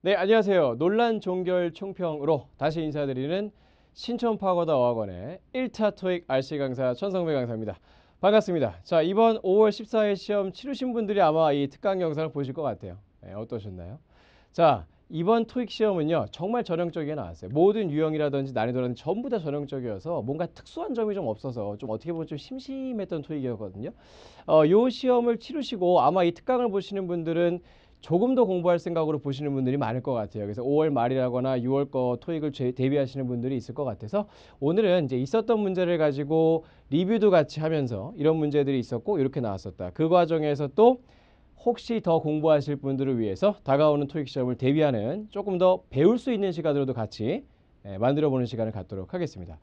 네, 안녕하세요. 논란 종결 총평으로 다시 인사드리는 신촌파고다 어학원의 1차 토익 RC 강사 천성배 강사입니다. 반갑습니다. 자, 이번 5월 14일 시험 치르신 분들이 아마 이 특강 영상을 보실 것 같아요. 네, 어떠셨나요? 자, 이번 토익 시험은요. 정말 전형적이게 나왔어요. 모든 유형이라든지 난이도라든지 전부 다 전형적이어서 뭔가 특수한 점이 좀 없어서 좀 어떻게 보면 좀 심심했던 토익이었거든요. 어, 요 시험을 치르시고 아마 이 특강을 보시는 분들은 조금 더 공부할 생각으로 보시는 분들이 많을 것 같아요. 그래서 5월 말이라거나 6월 거 토익을 제, 대비하시는 분들이 있을 것 같아서 오늘은 이제 있었던 문제를 가지고 리뷰도 같이 하면서 이런 문제들이 있었고 이렇게 나왔었다. 그 과정에서 또 혹시 더 공부하실 분들을 위해서 다가오는 토익 시험을 대비하는 조금 더 배울 수 있는 시간으로도 같이 예, 만들어 보는 시간을 갖도록 하겠습니다.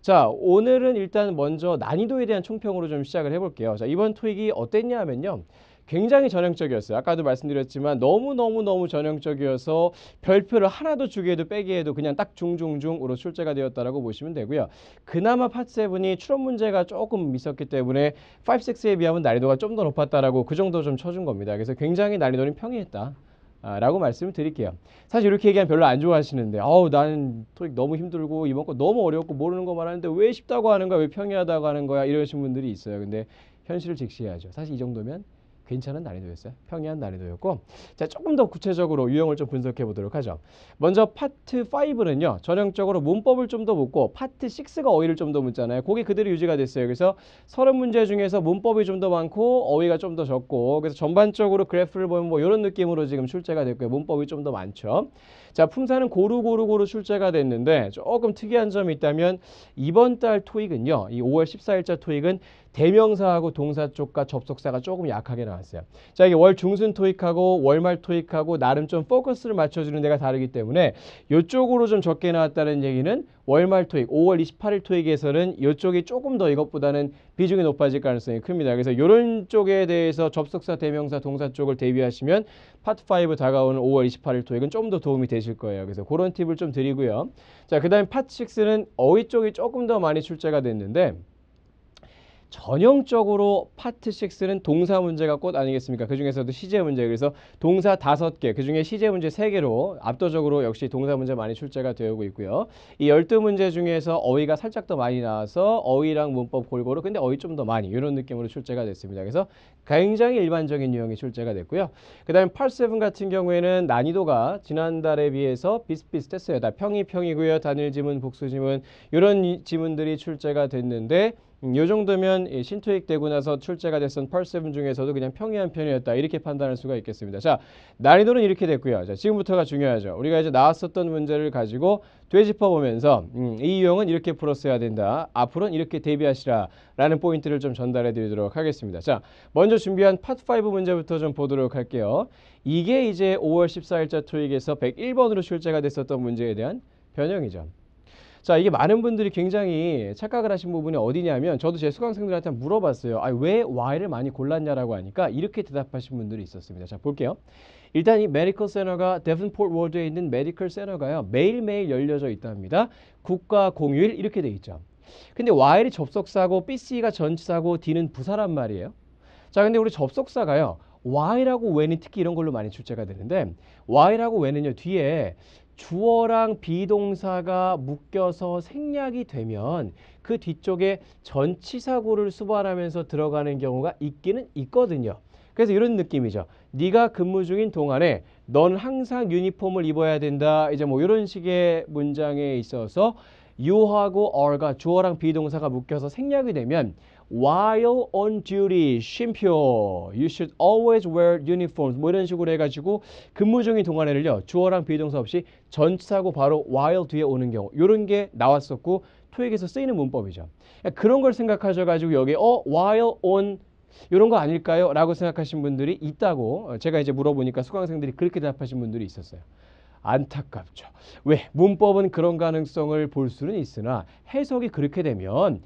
자, 오늘은 일단 먼저 난이도에 대한 총평으로 좀 시작을 해볼게요. 자, 이번 토익이 어땠냐 하면요. 굉장히 전형적이었어요. 아까도 말씀드렸지만 너무너무너무 전형적이어서 별표를 하나도 주기에도 빼기에도 그냥 딱 중중중으로 출제가 되었다고 보시면 되고요. 그나마 팟세븐이 출원 문제가 조금 있었기 때문에 5, 6에 비하면 난이도가 좀 더 높았다라고 그 정도 좀 쳐준 겁니다. 그래서 굉장히 난이도는 평이했다. 라고 말씀을 드릴게요. 사실 이렇게 얘기하면 별로 안 좋아하시는데, 어우, 나는 토익 너무 힘들고, 이번 거 너무 어렵고, 모르는 거 말하는데, 왜 쉽다고 하는 거야, 왜 평이하다고 하는 거야, 이러신 분들이 있어요. 근데 현실을 직시해야죠. 사실 이 정도면 괜찮은 난이도였어요. 평이한 난이도였고 자 조금 더 구체적으로 유형을 좀 분석해 보도록 하죠. 먼저 파트 5는요. 전형적으로 문법을 좀 더 묻고 파트 6가 어휘를 좀 더 묻잖아요. 그게 그대로 유지가 됐어요. 그래서 서른 문제 중에서 문법이 좀 더 많고 어휘가 좀 더 적고 그래서 전반적으로 그래프를 보면 뭐 이런 느낌으로 지금 출제가 됐고요. 문법이 좀 더 많죠. 자, 품사는 고루고루고루 출제가 됐는데 조금 특이한 점이 있다면 이번 달 토익은요. 이 5월 14일자 토익은 대명사하고 동사 쪽과 접속사가 조금 약하게 나왔어요. 자, 이게 월 중순 토익하고 월말 토익하고 나름 좀 포커스를 맞춰주는 데가 다르기 때문에 이쪽으로 좀 적게 나왔다는 얘기는 월말 토익, 5월 28일 토익에서는 이쪽이 조금 더 이것보다는 비중이 높아질 가능성이 큽니다. 그래서 이런 쪽에 대해서 접속사, 대명사, 동사 쪽을 대비하시면 파트 5 다가오는 5월 28일 토익은 좀 더 도움이 되실 거예요. 그래서 그런 팁을 좀 드리고요. 자, 그 다음에 파트 6는 어휘 쪽이 조금 더 많이 출제가 됐는데 전형적으로 파트 6는 동사 문제가 꽃 아니겠습니까? 그 중에서도 시제 문제 그래서 동사 다섯 개, 그 중에 시제 문제 세개로 압도적으로 역시 동사 문제 많이 출제가 되고 있고요. 이 열두 문제 중에서 어휘가 살짝 더 많이 나와서 어휘랑 문법 골고루 근데 어휘 좀 더 많이 이런 느낌으로 출제가 됐습니다. 그래서 굉장히 일반적인 유형이 출제가 됐고요. 그 다음에 8, 7 같은 경우에는 난이도가 지난달에 비해서 비슷비슷했어요. 다 평이 평이고요. 단일 지문, 복수 지문 이런 지문들이 출제가 됐는데 음, 요 정도면 신토익 되고 나서 출제가 됐던 펄세븐 중에서도 그냥 평이한 편이었다 이렇게 판단할 수가 있겠습니다. 자 난이도는 이렇게 됐고요. 자 지금부터가 중요하죠. 우리가 이제 나왔었던 문제를 가지고 되짚어 보면서 음, 이 유형은 이렇게 풀었어야 된다. 앞으로는 이렇게 대비하시라라는 포인트를 좀 전달해 드리도록 하겠습니다. 자 먼저 준비한 파트 5 문제부터 좀 보도록 할게요. 이게 이제 5월 14일자 토익에서 101번으로 출제가 됐었던 문제에 대한 변형이죠. 자 이게 많은 분들이 굉장히 착각을 하신 부분이 어디냐면 저도 제 수강생들한테 물어봤어요. 아, 왜 Y를 많이 골랐냐라고 하니까 이렇게 대답하신 분들이 있었습니다. 자 볼게요. 일단 이 메디컬 센터가 데븐포트 워드에 있는 메디컬 센터가요. 매일매일 열려져 있답니다. 국가 공휴일 이렇게 돼 있죠. 근데 Y이 접속사고 BC가 전치사고 D는 부사란 말이에요. 자 근데 우리 접속사가요. Y라고 when이 특히 이런 걸로 많이 출제가 되는데 Y라고 when은요 뒤에 주어랑 비동사가 묶여서 생략이 되면 그 뒤쪽에 전치사고를 수반하면서 들어가는 경우가 있기는 있거든요. 그래서 이런 느낌이죠. 네가 근무 중인 동안에 넌 항상 유니폼을 입어야 된다. 이제 뭐 이런 식의 문장에 있어서 you하고 are가 주어랑 비동사가 묶여서 생략이 되면 while on duty 쉼표 you should always wear uniforms 뭐 이런 식으로 해가지고 근무 중인 동안에를요 주어랑 비동사 없이 전치하고 바로 while 뒤에 오는 경우 이런 게 나왔었고 토익에서 쓰이는 문법이죠 그러니까 그런 걸 생각하셔가지고 여기 어 while on 이런 거 아닐까요? 라고 생각하신 분들이 있다고 어, 제가 이제 물어보니까 수강생들이 그렇게 대답하신 분들이 있었어요. 안타깝죠. 왜? 문법은 그런 가능성을 볼 수는 있으나 해석이 그렇게 되면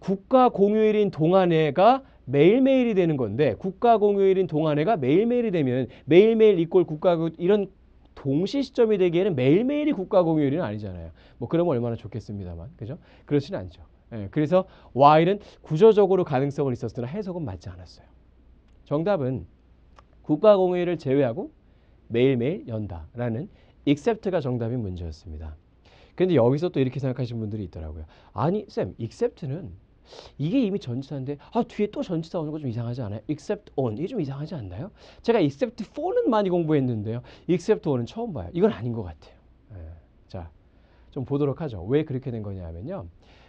국가 공휴일인 동안에가 매일매일이 되는 건데 국가 공휴일인 동안에가 매일매일이 되면 매일매일 이꼴 국가 그 이런 동시 시점이 되기에는 매일매일이 국가 공휴일은 아니잖아요. 뭐 그러면 얼마나 좋겠습니다만. 그죠? 그렇진 않죠. 예, 그래서 while은 구조적으로 가능성은 있었으나 해석은 맞지 않았어요. 정답은 국가 공휴일을 제외하고 매일매일 연다라는 except가 정답인 문제였습니다. 근데 여기서 또 이렇게 생각하시는 분들이 있더라고요. 아니, 쌤, except는 이게 이미 전치사인데 아 뒤에 또 전치사 오는 거 좀 이상하지 않아요? except on 이게 좀 이상하지 않나요? 제가 except for는 많이 공부했는데요. except on은 처음 봐요. 이건 아닌 것 같아요. 예. 자, 좀 보도록 하죠. 왜 그렇게 된 거냐면요.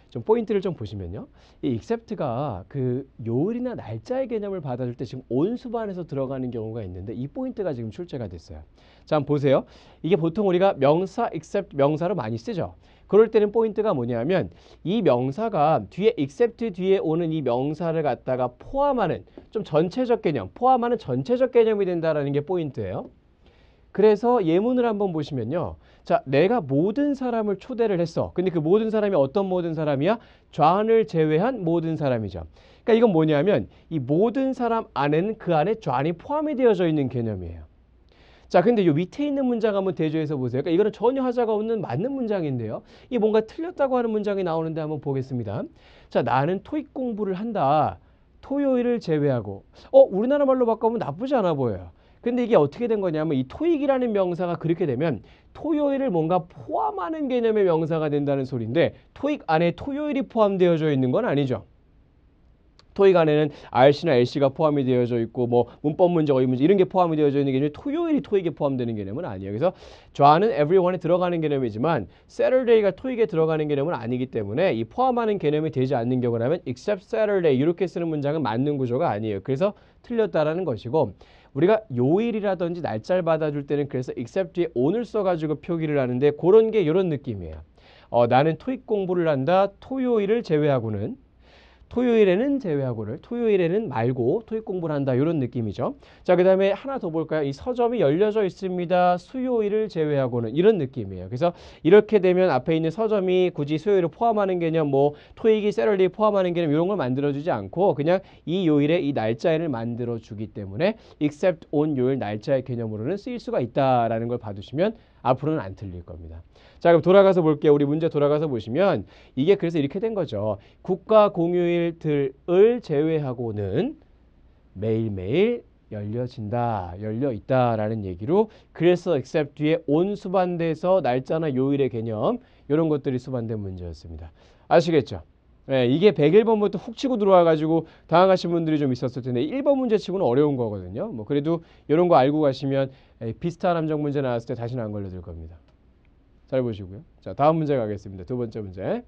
좀 포인트를 좀 보시면요. 이 except가 그 요일이나 날짜의 개념을 받아줄 때 지금 온수반에서 들어가는 경우가 있는데 이 포인트가 지금 출제가 됐어요. 자, 한번 보세요. 이게 보통 우리가 명사 except 명사로 많이 쓰죠. 그럴 때는 포인트가 뭐냐면 이 명사가 뒤에 except 뒤에 오는 이 명사를 갖다가 포함하는 좀 전체적 개념, 포함하는 전체적 개념이 된다라는 게 포인트예요. 그래서 예문을 한번 보시면요. 자, 내가 모든 사람을 초대를 했어. 근데 그 모든 사람이 어떤 모든 사람이야? 좌안을 제외한 모든 사람이죠. 그러니까 이건 뭐냐면 이 모든 사람 안에는 그 안에 좌안이 포함이 되어져 있는 개념이에요. 자, 근데 요 밑에 있는 문장 한번 대조해서 보세요. 그러니까 이거는 전혀 하자가 없는 맞는 문장인데요. 이 뭔가 틀렸다고 하는 문장이 나오는데 한번 보겠습니다. 자, 나는 토익 공부를 한다. 토요일을 제외하고. 어, 우리나라 말로 바꿔보면 나쁘지 않아 보여요. 근데 이게 어떻게 된 거냐면 이 토익이라는 명사가 그렇게 되면 토요일을 뭔가 포함하는 개념의 명사가 된다는 소리인데 토익 안에 토요일이 포함되어져 있는 건 아니죠. 토익 안에는 RC나 LC가 포함이 되어져 있고 뭐 문법 문제, 어휘 문제 이런 게 포함이 되어져 있는 개념이 토요일이 토익에 포함되는 개념은 아니에요. 그래서 좌는 everyone에 들어가는 개념이지만 Saturday가 토익에 들어가는 개념은 아니기 때문에 이 포함하는 개념이 되지 않는 경우라면 except Saturday 이렇게 쓰는 문장은 맞는 구조가 아니에요. 그래서 틀렸다라는 것이고 우리가 요일이라든지 날짜를 받아줄 때는 그래서 except 뒤에 오늘 써가지고 표기를 하는데 그런 게 이런 느낌이에요. 어, 나는 토익 공부를 한다. 토요일을 제외하고는 토요일에는 제외하고를 토요일에는 말고 토익 공부를 한다 이런 느낌이죠. 자그 다음에 하나 더 볼까요? 이 서점이 열려져 있습니다. 수요일을 제외하고는 이런 느낌이에요. 그래서 이렇게 되면 앞에 있는 서점이 굳이 수요일을 포함하는 개념 뭐 토익이 세럴리 포함하는 개념 이런 걸 만들어주지 않고 그냥 이 요일에 이 날짜를 만들어주기 때문에 except on 요일 날짜의 개념으로는 쓰일 수가 있다라는 걸 봐두시면 앞으로는 안 틀릴 겁니다. 자 그럼 돌아가서 볼게요. 우리 문제 돌아가서 보시면 이게 그래서 이렇게 된 거죠. 국가 공휴일들을 제외하고는 매일매일 열려진다, 열려 있다라는 얘기로 그래서 except 뒤에 온 수반돼서 날짜나 요일의 개념 이런 것들이 수반된 문제였습니다. 아시겠죠? 예, 이게 101번부터 훅 치고 들어와가지고 당황하신 분들이 좀 있었을 텐데 1번 문제치고는 어려운 거거든요. 뭐 그래도 이런 거 알고 가시면 예, 비슷한 함정 문제 나왔을 때 다시는 안 걸려들 겁니다. 잘 보시고요. 자 다음 문제 가겠습니다. 두 번째 문제.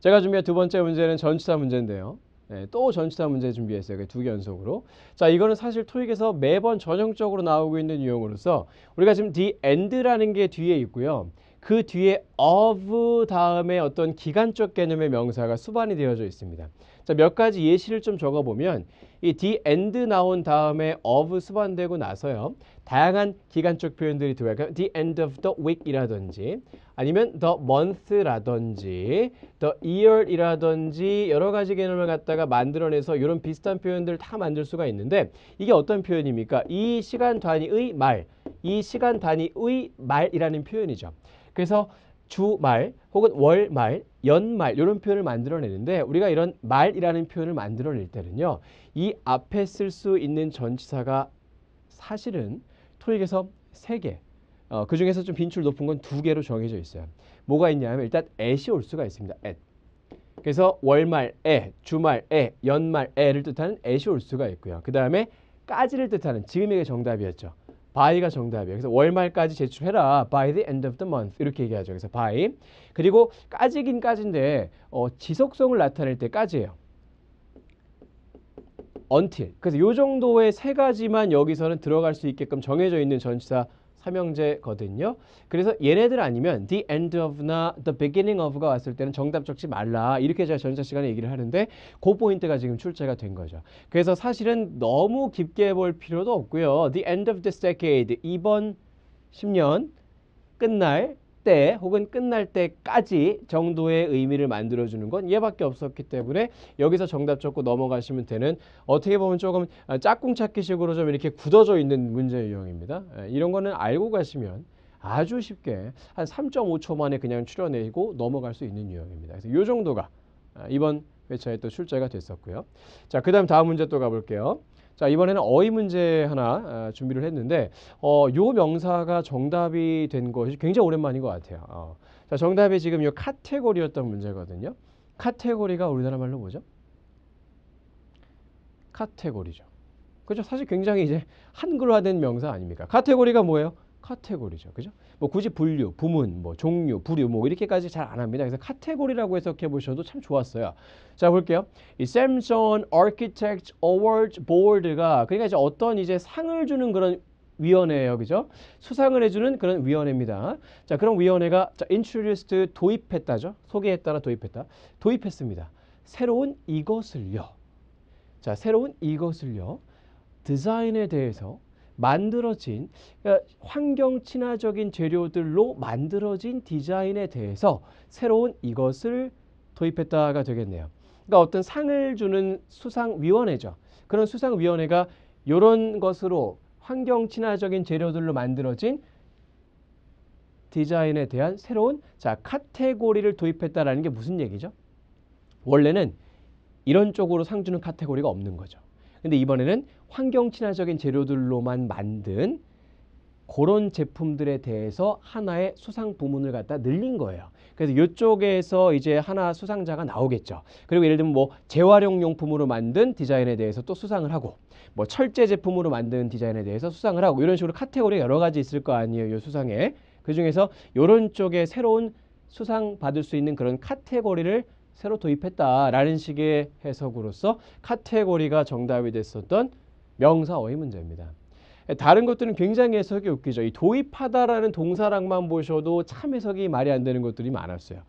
제가 준비한 두 번째 문제는 전치사 문제인데요. 예, 또 전치사 문제 준비했어요. 두 개 연속으로. 자, 이거는 사실 토익에서 매번 전형적으로 나오고 있는 유형으로서 우리가 지금 the end라는 게 뒤에 있고요. 그 뒤에 of 다음에 어떤 기간적 개념의 명사가 수반이 되어져 있습니다. 자, 몇 가지 예시를 좀 적어보면 이 the end 나온 다음에 of 수반되고 나서요. 다양한 기간적 표현들이 들어가요. 그러니까 the end of the week이라든지 아니면 the month라든지 the year이라든지 여러 가지 개념을 갖다가 만들어내서 이런 비슷한 표현들을 다 만들 수가 있는데 이게 어떤 표현입니까? 이 시간 단위의 말, 이 시간 단위의 말이라는 표현이죠. 그래서 주말 혹은 월말, 연말 이런 표현을 만들어내는데 우리가 이런 말이라는 표현을 만들어낼 때는요. 이 앞에 쓸 수 있는 전치사가 사실은 토익에서 세개 어, 그 중에서 좀 빈출 높은 건 두 개로 정해져 있어요. 뭐가 있냐면 일단 at이 올 수가 있습니다. at. 그래서 월말에, 주말에, 연말에를 뜻하는 at이 올 수가 있고요. 그 다음에 까지를 뜻하는 지금이게 정답이었죠. by가 정답이에요. 그래서 월말까지 제출해라. by the end of the month 이렇게 얘기하죠. 그래서 by 그리고 까지긴 까지인데 어, 지속성을 나타낼 때 까지예요. until 그래서 이 정도의 세 가지만 여기서는 들어갈 수 있게끔 정해져 있는 전치사 삼형제거든요. 그래서 얘네들 아니면 the end of나 the beginning of가 왔을 때는 정답 적지 말라 이렇게 제가 전자 시간에 얘기를 하는데 그 포인트가 지금 출제가 된 거죠. 그래서 사실은 너무 깊게 볼 필요도 없고요. the end of this decade 이번 10년 끝날 때 혹은 끝날 때까지 정도의 의미를 만들어주는 건 얘밖에 없었기 때문에 여기서 정답 적고 넘어가시면 되는 어떻게 보면 조금 아, 짝꿍 찾기식으로 좀 이렇게 굳어져 있는 문제 유형입니다. 예, 이런 거는 알고 가시면 아주 쉽게 한 3.5초 만에 그냥 추려내고 넘어갈 수 있는 유형입니다. 그래서 이 정도가 아, 이번 회차에 또 출제가 됐었고요. 자, 그 다음 다음 문제 또 가볼게요. 자 이번에는 어휘 문제 하나 아, 준비를 했는데 어, 요 명사가 정답이 된 것이 굉장히 오랜만인 것 같아요. 어. 자 정답이 지금 요 카테고리였던 문제거든요. 카테고리가 우리나라 말로 뭐죠? 카테고리죠. 그렇죠. 사실 굉장히 이제 한글화된 명사 아닙니까? 카테고리가 뭐예요? 카테고리죠. 그죠? 뭐 굳이 분류, 부문, 뭐 종류, 부류 뭐 이렇게까지 잘 안 합니다. 그래서 카테고리라고 해석해 보셔도 참 좋았어요. 자, 볼게요. 이 Samson Architect a w a r d Board가 그러니까 이제 어떤 이제 상을 주는 그런 위원회예요. 그죠? 수상을 해주는 그런 위원회입니다. 자, 그런 위원회가 자, introduced 도입했다죠. 소개했다라 도입했다. 도입했습니다. 새로운 이것을요. 자, 새로운 이것을요. 디자인에 대해서 만들어진 그러니까 환경 친화적인 재료들로 만들어진 디자인에 대해서 새로운 이것을 도입했다가 되겠네요. 그러니까 어떤 상을 주는 수상위원회죠. 그런 수상위원회가 이런 것으로 환경 친화적인 재료들로 만들어진 디자인에 대한 새로운 자 카테고리를 도입했다라는 게 무슨 얘기죠? 원래는 이런 쪽으로 상 주는 카테고리가 없는 거죠. 근데 이번에는 환경 친화적인 재료들로만 만든 그런 제품들에 대해서 하나의 수상 부문을 갖다 늘린 거예요. 그래서 이쪽에서 이제 하나 수상자가 나오겠죠. 그리고 예를 들면 뭐 재활용 용품으로 만든 디자인에 대해서 또 수상을 하고 뭐 철제 제품으로 만든 디자인에 대해서 수상을 하고 이런 식으로 카테고리가 여러 가지 있을 거 아니에요. 이 수상에. 그중에서 이런 쪽에 새로운 수상 받을 수 있는 그런 카테고리를 새로 도입했다라는 식의 해석으로서 카테고리가 정답이 됐었던 명사어휘 문제입니다. 다른 것들은 굉장히 해석이 웃기죠. 이 도입하다라는 동사랑만 보셔도 참 해석이 말이 안 되는 것들이 많았어요.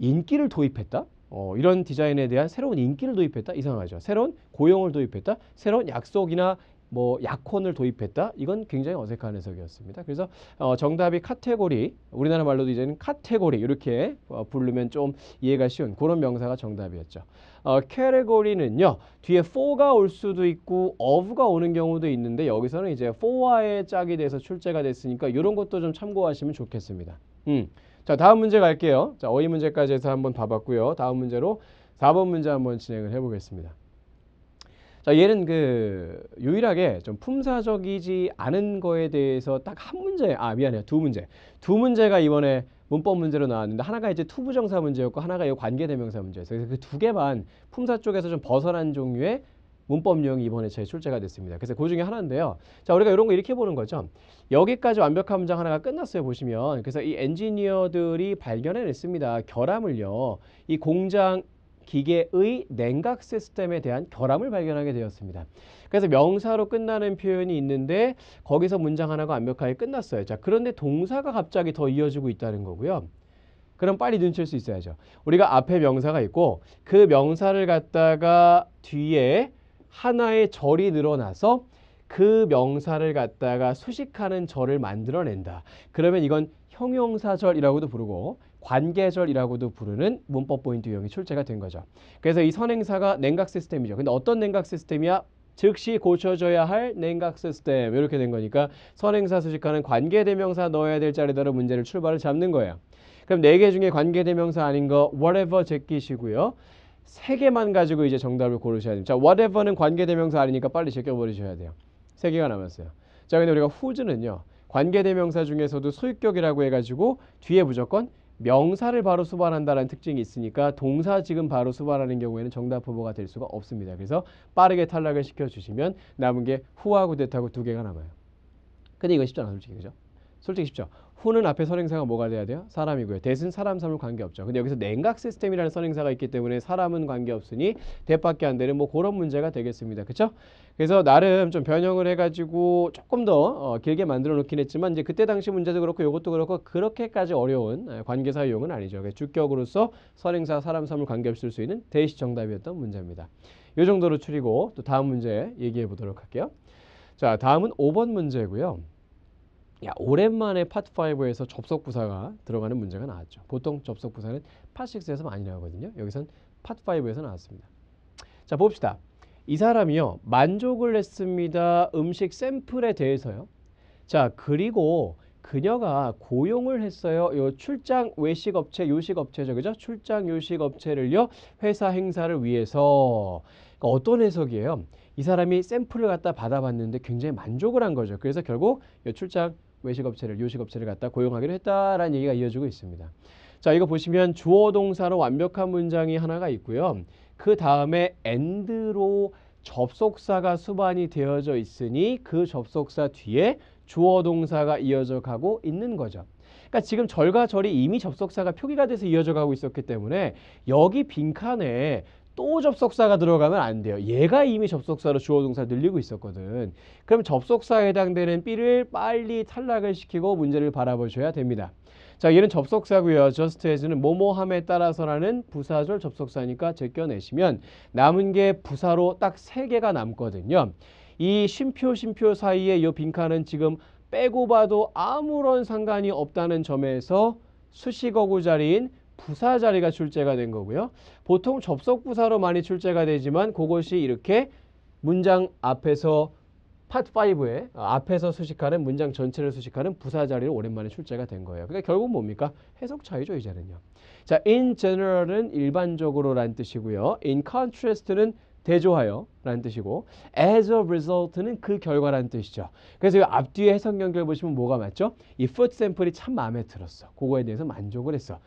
인기를 도입했다? 어, 이런 디자인에 대한 새로운 인기를 도입했다? 이상하죠. 새로운 고용을 도입했다? 새로운 약속이나 뭐 약혼을 도입했다? 이건 굉장히 어색한 해석이었습니다. 그래서 어, 정답이 카테고리, 우리나라 말로도 이제는 카테고리 이렇게 어, 부르면 좀 이해가 쉬운 그런 명사가 정답이었죠. 어, category는요. 뒤에 for가 올 수도 있고 of가 오는 경우도 있는데 여기서는 이제 for와의 짝이 돼서 출제가 됐으니까 이런 것도 좀 참고하시면 좋겠습니다. 음. 자, 다음 문제 갈게요. 자, 어휘 문제까지 해서 한번 봐봤고요. 다음 문제로 4번 문제 한번 진행을 해보겠습니다. 자, 얘는 그 유일하게 좀 품사적이지 않은 거에 대해서 딱 한 문제, 아 미안해요, 두 문제, 두 문제가 이번에 문법 문제로 나왔는데 하나가 이제 투부정사 문제였고 하나가 이 관계대명사 문제였어요. 그래서 그 두 개만 품사 쪽에서 좀 벗어난 종류의 문법 유형이 이번에 제 출제가 됐습니다. 그래서 그 중에 하나인데요. 자, 우리가 이런 거 이렇게 보는 거죠. 여기까지 완벽한 문장 하나가 끝났어요. 보시면. 그래서 이 엔지니어들이 발견해냈습니다. 결함을요. 이 공장 기계의 냉각 시스템에 대한 결함을 발견하게 되었습니다. 그래서 명사로 끝나는 표현이 있는데 거기서 문장 하나가 완벽하게 끝났어요. 자, 그런데 동사가 갑자기 더 이어지고 있다는 거고요. 그럼 빨리 눈칠 수 있어야죠. 우리가 앞에 명사가 있고 그 명사를 갖다가 뒤에 하나의 절이 늘어나서 그 명사를 갖다가 수식하는 절을 만들어낸다. 그러면 이건 형용사절이라고도 부르고 관계절이라고도 부르는 문법 포인트 유형이 출제가 된 거죠. 그래서 이 선행사가 냉각 시스템이죠. 근데 어떤 냉각 시스템이야? 즉시 고쳐져야 할 냉각 시스템 이렇게 된 거니까 선행사 수식하는 관계대명사 넣어야 될 자리대로 문제를 출발을 잡는 거예요. 그럼 네 개 중에 관계대명사 아닌 거 whatever 제끼시고요. 세 개만 가지고 이제 정답을 고르셔야 됩니다. 자, whatever는 관계대명사 아니니까 빨리 제껴버리셔야 돼요. 세 개가 남았어요. 자, 근데 우리가 후즈는요 관계대명사 중에서도 소유격이라고 해가지고 뒤에 무조건 명사를 바로 수반한다는 특징이 있으니까 동사 지금 바로 수반하는 경우에는 정답 후보가 될 수가 없습니다. 그래서 빠르게 탈락을 시켜주시면 남은 게 후하고 대타고 두 개가 남아요. 근데 이건 쉽잖아 솔직히 그죠? 솔직히 쉽죠? 후는 앞에 선행사가 뭐가 돼야 돼요? 사람이고요. 대신 사람, 사물 관계없죠. 근데 여기서 냉각 시스템이라는 선행사가 있기 때문에 사람은 관계없으니 대밖에 안 되는 뭐 그런 문제가 되겠습니다. 그렇죠? 그래서 나름 좀 변형을 해가지고 조금 더 어, 길게 만들어 놓긴 했지만 이제 그때 당시 문제도 그렇고 이것도 그렇고 그렇게까지 어려운 관계사 이용은 아니죠. 그러니까 주격으로서 선행사, 사람, 사물 관계없을수 있는 대시 정답이었던 문제입니다. 이 정도로 추리고 또 다음 문제 얘기해 보도록 할게요. 자, 다음은 5번 문제고요. 야, 오랜만에 파트5에서 접속부사가 들어가는 문제가 나왔죠. 보통 접속부사는 파트6에서 많이 나오거든요. 여기선 파트5에서 나왔습니다. 자, 봅시다. 이 사람이요. 만족을 했습니다. 음식 샘플에 대해서요. 자, 그리고 그녀가 고용을 했어요. 요 출장 외식업체, 요식업체죠. 그죠? 출장 요식업체를요. 회사 행사를 위해서. 그러니까 어떤 해석이에요? 이 사람이 샘플을 갖다 받아봤는데 굉장히 만족을 한 거죠. 그래서 결국 요 출장 외식업체를, 요식업체를 갖다 고용하기로 했다라는 얘기가 이어지고 있습니다. 자, 이거 보시면 주어 동사로 완벽한 문장이 하나가 있고요. 그 다음에 and로 접속사가 수반이 되어져 있으니 그 접속사 뒤에 주어 동사가 이어져 가고 있는 거죠. 그러니까 지금 절과 절이 이미 접속사가 표기가 돼서 이어져 가고 있었기 때문에 여기 빈칸에 또 접속사가 들어가면 안 돼요. 얘가 이미 접속사로 주어 동사를 늘리고 있었거든. 그럼 접속사에 해당되는 B를 빨리 탈락을 시키고 문제를 바라보셔야 됩니다. 자, 얘는 접속사고요. just as는 뭐뭐함에 따라서라는 부사절 접속사니까 제껴내시면 남은 게 부사로 딱 세개가 남거든요. 이 쉼표 쉼표 사이에 이 빈칸은 지금 빼고 봐도 아무런 상관이 없다는 점에서 수식어구 자리인 부사 자리가 출제가 된 거고요. 보통 접속 부사로 많이 출제가 되지만 그것이 이렇게 문장 앞에서 파트 5에 어, 앞에서 수식하는 문장 전체를 수식하는 부사 자리를 오랜만에 출제가 된 거예요. 그러니까 결국 뭡니까? 해석 차이죠, 이제는요. 자, in general은 일반적으로란 뜻이고요. in contrast는 대조하여 라는 뜻이고 as a result는 그 결과라는 뜻이죠. 그래서 앞뒤에 해석 연결 보시면 뭐가 맞죠? 이 foot 샘플이 참 마음에 들었어. 그거에 대해서 만족을 했어.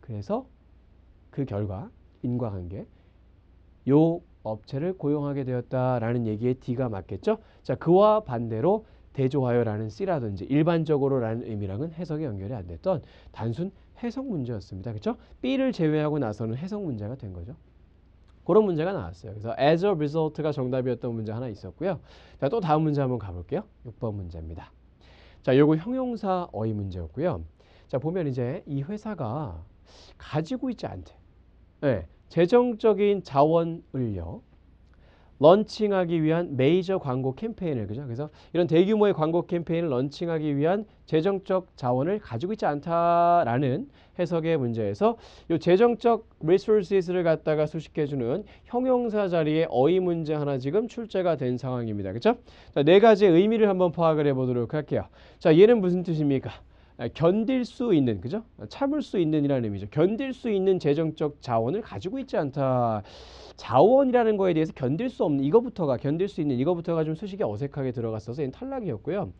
그래서 그 결과 인과관계 요 업체를 고용하게 되었다라는 얘기에 D가 맞겠죠? 자 그와 반대로 대조하여라는 C라든지 일반적으로라는 의미랑은 해석이 연결이 안 됐던 단순 해석 문제였습니다. 그렇죠? B를 제외하고 나서는 해석 문제가 된 거죠. 그런 문제가 나왔어요. 그래서 as a result가 정답이었던 문제 하나 있었고요. 자, 또 다음 문제 한번 가볼게요. 6번 문제입니다. 자, 요거 형용사 어휘 문제였고요. 자, 보면 이제 이 회사가 가지고 있지 않대. 네, 재정적인 자원을요. 런칭하기 위한 메이저 광고 캠페인을 그죠? 그래서 이런 대규모의 광고 캠페인을 런칭하기 위한 재정적 자원을 가지고 있지 않다라는 해석의 문제에서 이 재정적 resources를 갖다가 수식해 주는 형용사 자리에 어휘 문제 하나 지금 출제가 된 상황입니다. 그렇죠? 네 가지의 의미를 한번 파악을 해 보도록 할게요. 자, 얘는 무슨 뜻입니까? 아, 견딜 수 있는 그죠? 참을 수 있는이라는 의미죠. 견딜 수 있는 재정적 자원을 가지고 있지 않다. 자원이라는 거에 대해서 견딜 수 없는 이거부터가 견딜 수 있는 이거부터가 좀 수식이 어색하게 들어갔어서 탈락이었고요.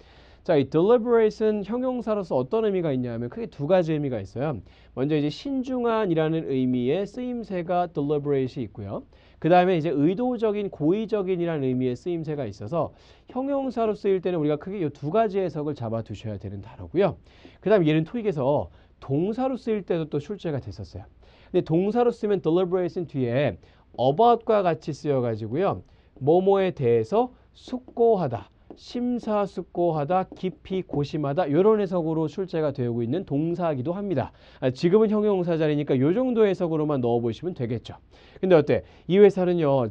자, 이 deliberate은 형용사로서 어떤 의미가 있냐면 크게 두 가지 의미가 있어요. 먼저 이제 신중한이라는 의미의 쓰임새가 deliberate이 있고요. 그 다음에 이제 의도적인 고의적인이라는 의미의 쓰임새가 있어서 형용사로 쓰일 때는 우리가 크게 이 두 가지 해석을 잡아두셔야 되는 단어고요. 그 다음 에 얘는 토익에서 동사로 쓰일 때도 또 출제가 됐었어요. 근데 동사로 쓰면 deliberation 뒤에 about과 같이 쓰여가지고요. 뭐뭐에 대해서 숙고하다. 심사숙고하다, 깊이 고심하다 이런 해석으로 출제가 되고 있는 동사이기도 합니다. 아, 지금은 형용사 자리니까 이 정도 해석으로만 넣어보시면 되겠죠. 근데 어때? 이 회사는요.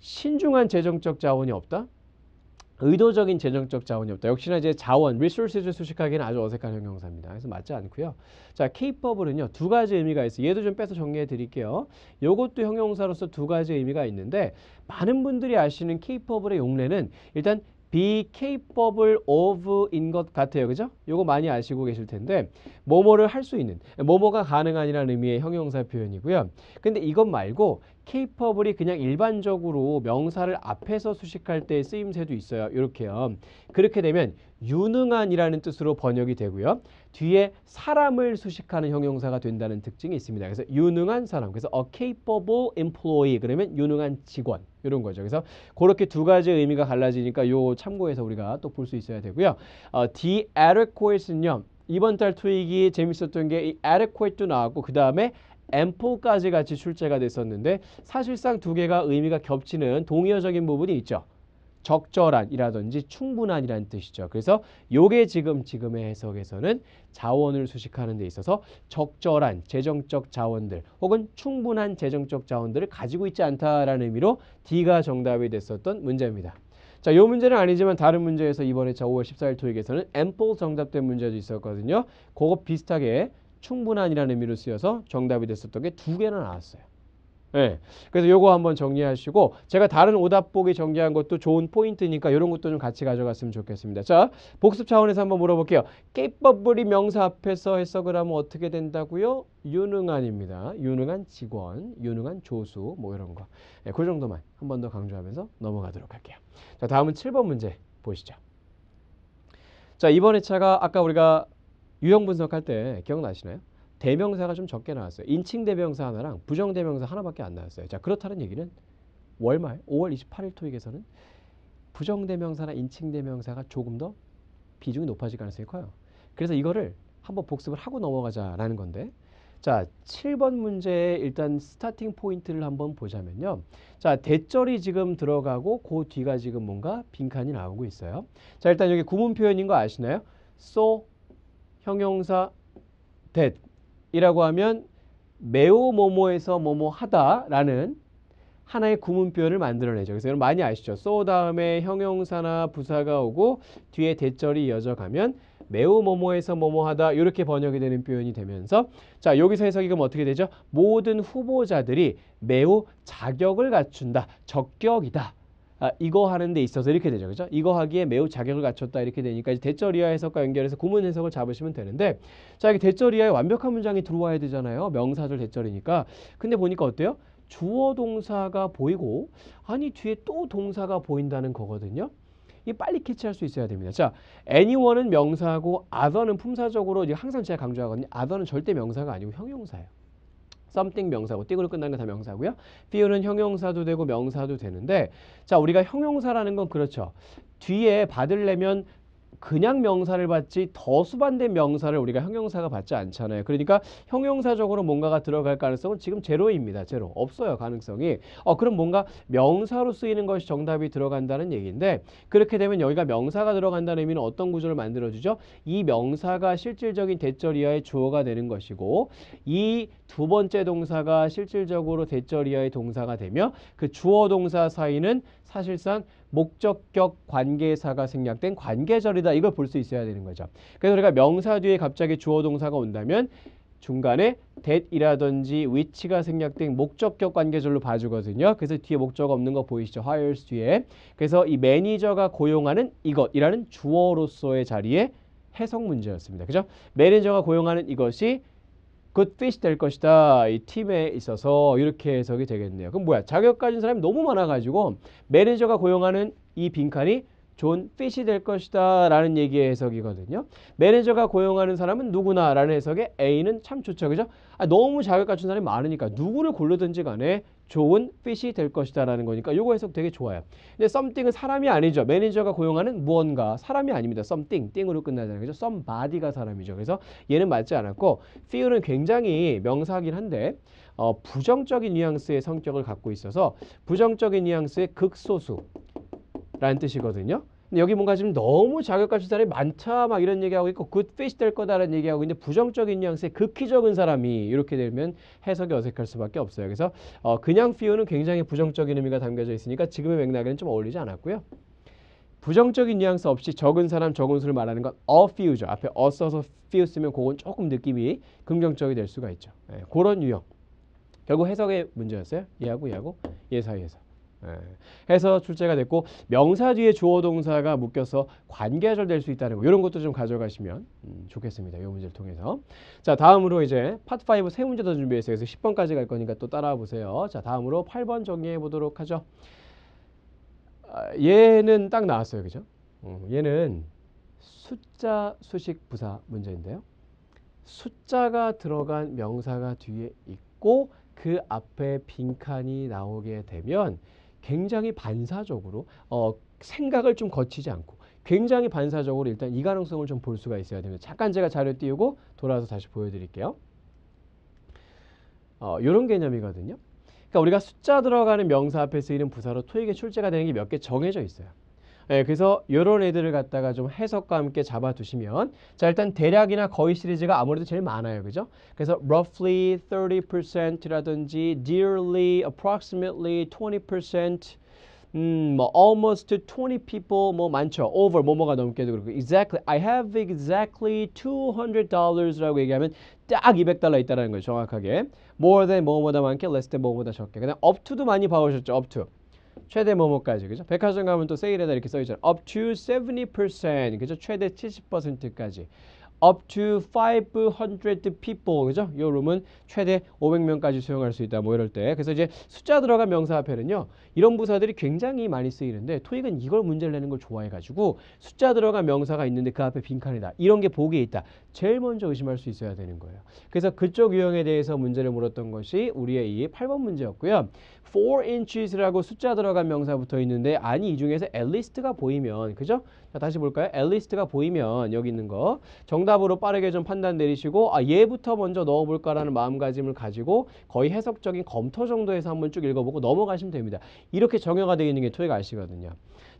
신중한 재정적 자원이 없다? 의도적인 재정적 자원이 없다. 역시나 이제 자원, resources를 수식하기는 아주 어색한 형용사입니다. 그래서 맞지 않고요. 자, K법으로는요. 두 가지 의미가 있어요. 얘도 좀 빼서 정리해 드릴게요. 요것도 형용사로서 두 가지 의미가 있는데 많은 분들이 아시는 K법의 용례는 일단 BK법을 of인 것 같아요. 그죠? 요거 많이 아시고 계실 텐데 뭐뭐를 할 수 있는, 뭐뭐가 가능한이라는 의미의 형용사 표현이고요. 근데 이것 말고 케이퍼블이 그냥 일반적으로 명사를 앞에서 수식할 때 쓰임새도 있어요. 이렇게요. 그렇게 되면 유능한이라는 뜻으로 번역이 되고요. 뒤에 사람을 수식하는 형용사가 된다는 특징이 있습니다. 그래서 유능한 사람, 그래서 a capable employee 그러면 유능한 직원 이런 거죠. 그래서 그렇게 두 가지 의미가 갈라지니까 요 참고해서 우리가 또 볼 수 있어야 되고요. 어, the adequate는요. 이번 달 토익이 재밌었던 게이 adequate도 나왔고 그 다음에 M4까지 같이 출제가 됐었는데 사실상 두 개가 의미가 겹치는 동의어적인 부분이 있죠. 적절한이라든지 충분한이란 뜻이죠. 그래서 요게 지금 지금의 해석에서는 자원을 수식하는 데 있어서 적절한 재정적 자원들 혹은 충분한 재정적 자원들을 가지고 있지 않다라는 의미로 D가 정답이 됐었던 문제입니다. 자, 요 문제는 아니지만 다른 문제에서 이번에 자 5월 14일 토익에서는 M4 정답된 문제도 있었거든요. 그거 비슷하게 충분한이라는 의미로 쓰여서 정답이 됐었던 게 두 개나 나왔어요. 네. 그래서 요거 한번 정리하시고 제가 다른 오답 보기 정리한 것도 좋은 포인트니까 이런 것도 좀 같이 가져갔으면 좋겠습니다. 자, 복습 차원에서 한번 물어볼게요. 깨법불이 명사 앞에서 해석을 하면 어떻게 된다고요? 유능한입니다. 유능한 직원, 유능한 조수 뭐 이런 거. 네, 그 정도만 한 번 더 강조하면서 넘어가도록 할게요. 자, 다음은 7번 문제 보시죠. 자, 이번 회차가 아까 우리가 유형 분석할 때 기억나시나요? 대명사가 좀 적게 나왔어요. 인칭 대명사 하나랑 부정 대명사 하나밖에 안 나왔어요. 자 그렇다는 얘기는 월말 5월 28일 토익에서는 부정 대명사나 인칭 대명사가 조금 더 비중이 높아질 가능성이 커요. 그래서 이거를 한번 복습을 하고 넘어가자라는 건데 자 7번 문제의 일단 스타팅 포인트를 한번 보자면요. 자 대절이 지금 들어가고 그 뒤가 지금 뭔가 빈칸이 나오고 있어요. 자 일단 여기 구문 표현인 거 아시나요? so 형용사 that이라고 하면 매우 뭐뭐에서 뭐뭐 하다라는 하나의 구문 표현을 만들어내죠. 그래서 여러분 많이 아시죠? s 다음에 형용사나 부사가 오고 뒤에 대절이 이어져 가면 매우 뭐뭐에서 뭐뭐하다 이렇게 번역이 되는 표현이 되면서 자 여기서 해석이 그럼 어떻게 되죠? 모든 후보자들이 매우 자격을 갖춘다, 적격이다 아, 이거 하는 데 있어서 이렇게 되죠. 그죠? 이거 하기에 매우 자격을 갖췄다 이렇게 되니까 이제 대절이하 해석과 연결해서 구문 해석을 잡으시면 되는데 자, 이게 대절이하의 완벽한 문장이 들어와야 되잖아요. 명사절 대절이니까. 근데 보니까 어때요? 주어 동사가 보이고 아니 뒤에 또 동사가 보인다는 거거든요. 이 빨리 캐치할 수 있어야 됩니다. 자, anyone은 명사고 other는 품사적으로 이제 항상 제가 강조하거든요. other는 절대 명사가 아니고 형용사예요. something 명사고 띠으로 끝나는 게 다 명사고요. feel은 형용사도 되고 명사도 되는데 자 우리가 형용사라는 건 그렇죠. 뒤에 받으려면 그냥 명사를 받지 더 수반된 명사를 우리가 형용사가 받지 않잖아요. 그러니까 형용사적으로 뭔가가 들어갈 가능성은 지금 제로입니다. 제로. 없어요. 가능성이. 어, 그럼 뭔가 명사로 쓰이는 것이 정답이 들어간다는 얘기인데 그렇게 되면 여기가 명사가 들어간다는 의미는 어떤 구조를 만들어주죠? 이 명사가 실질적인 대절 이하의 주어가 되는 것이고 이 두 번째 동사가 실질적으로 대절 이하의 동사가 되며 그 주어 동사 사이는 사실상 목적격 관계사가 생략된 관계절이다. 이걸 볼 수 있어야 되는 거죠. 그래서 우리가 명사 뒤에 갑자기 주어 동사가 온다면 중간에 that이라든지 which가 생략된 목적격 관계절로 봐주거든요. 그래서 뒤에 목적 없는 거 보이시죠? hires 뒤에. 그래서 이 매니저가 고용하는 이것이라는 주어로서의 자리에 해석 문제였습니다. 그죠? 매니저가 고용하는 이것이 굿핏이 될 것이다. 이 팀에 있어서 이렇게 해석이 되겠네요. 그럼 뭐야? 자격 가진 사람이 너무 많아가지고 매니저가 고용하는 이 빈칸이 존피이될 것이다 라는 얘기의 해석이거든요. 매니저가 고용하는 사람은 누구나 라는 해석에 A는 참 좋죠. 그죠? 아, 너무 자격 갖춘 사람이 많으니까 누구를 고르든지 간에 좋은 핏이 될 것이다 라는 거니까 요거 해석 되게 좋아요. 근데 썸띵은 사람이 아니죠. 매니저가 고용하는 무언가 사람이 아닙니다. 썸띵, 띵으로 끝나잖아요. 그래서 썸바디가 사람이죠. 그래서 얘는 맞지 않았고 feel은 굉장히 명사긴 한데 어, 부정적인 뉘앙스의 성격을 갖고 있어서 부정적인 뉘앙스의 극소수 라는 뜻이거든요. 근데 여기 뭔가 지금 너무 자격값이 사람이 많다 막 이런 얘기하고 있고 굿핏이 될 거다라는 얘기하고 있는데 부정적인 뉘앙스에 극히 적은 사람이 이렇게 되면 해석이 어색할 수밖에 없어요. 그래서 어, 그냥 피우는 굉장히 부정적인 의미가 담겨져 있으니까 지금의 맥락에는 좀 어울리지 않았고요. 부정적인 뉘앙스 없이 적은 사람 적은 수를 말하는 건 a few죠. 앞에 어 써서 few 쓰면 그건 조금 느낌이 긍정적이 될 수가 있죠. 예, 그런 유형. 결국 해석의 문제였어요. 얘하고 얘하고 얘 사이에서. 예. 해서 출제가 됐고 명사 뒤에 주어 동사가 묶여서 관계절 될 수 있다는 거 이런 것도 좀 가져가시면 음, 좋겠습니다. 이 문제를 통해서 자 다음으로 이제 파트 5 세 문제 더 준비했어요. 그래서 10번까지 갈 거니까 또 따라와 보세요. 자 다음으로 8번 정리해 보도록 하죠. 아, 얘는 딱 나왔어요. 그죠? 음, 얘는 숫자 수식 부사 문제인데요. 숫자가 들어간 명사가 뒤에 있고 그 앞에 빈칸이 나오게 되면 굉장히 반사적으로 어, 생각을 좀 거치지 않고 굉장히 반사적으로 일단 이 가능성을 좀 볼 수가 있어야 됩니다. 잠깐 제가 자료 띄우고 돌아와서 다시 보여드릴게요. 이런 어, 개념이거든요. 그러니까 우리가 숫자 들어가는 명사 앞에서 이름 부사로 토익에 출제가 되는 게 몇 개 정해져 있어요. 예, 그래서 이런 애들을 갖다가 좀 해석과 함께 잡아두시면 자 일단 대략이나 거의 시리즈가 아무래도 제일 많아요. 그죠? 그래서 roughly 30%라든지 dearly, approximately 20% 음, 뭐 almost 20 people 뭐 많죠. over 뭐뭐가 넘게도 그렇고 exactly I have exactly 200 dollars라고 얘기하면 딱 200달러 있다라는 거예요. 정확하게 more than 뭐뭐다 많게 less than 뭐뭐다 적게. 그냥음 up to도 많이 봐오셨죠. up to 최대 뭐뭐까지 그죠? 백화점 가면 또 세일에다 이렇게 써 있잖아요. up to 70% 그죠? 최대 70%까지. up to 500 people 그죠? 요 룸은 최대 500명까지 수용할 수 있다 뭐 이럴 때 그래서 이제 숫자 들어간 명사 앞에는요 이런 부사들이 굉장히 많이 쓰이는데 토익은 이걸 문제를 내는 걸 좋아해가지고 숫자 들어간 명사가 있는데 그 앞에 빈칸이다 이런 게보기에 있다 제일 먼저 의심할 수 있어야 되는 거예요 그래서 그쪽 유형에 대해서 문제를 물었던 것이 우리의 이 8번 문제였고요 4 inches라고 숫자 들어간 명사 붙어 있는데 아니 이 중에서 at least가 보이면 그죠? 자, 다시 볼까요? at least가 보이면 여기 있는 거 정답으로 빠르게 좀 판단 내리시고 아 얘부터 먼저 넣어볼까라는 마음가짐을 가지고 거의 해석적인 검토 정도에서 한번 쭉 읽어보고 넘어가시면 됩니다. 이렇게 정형화 되어 있는 게 토익 아시거든요.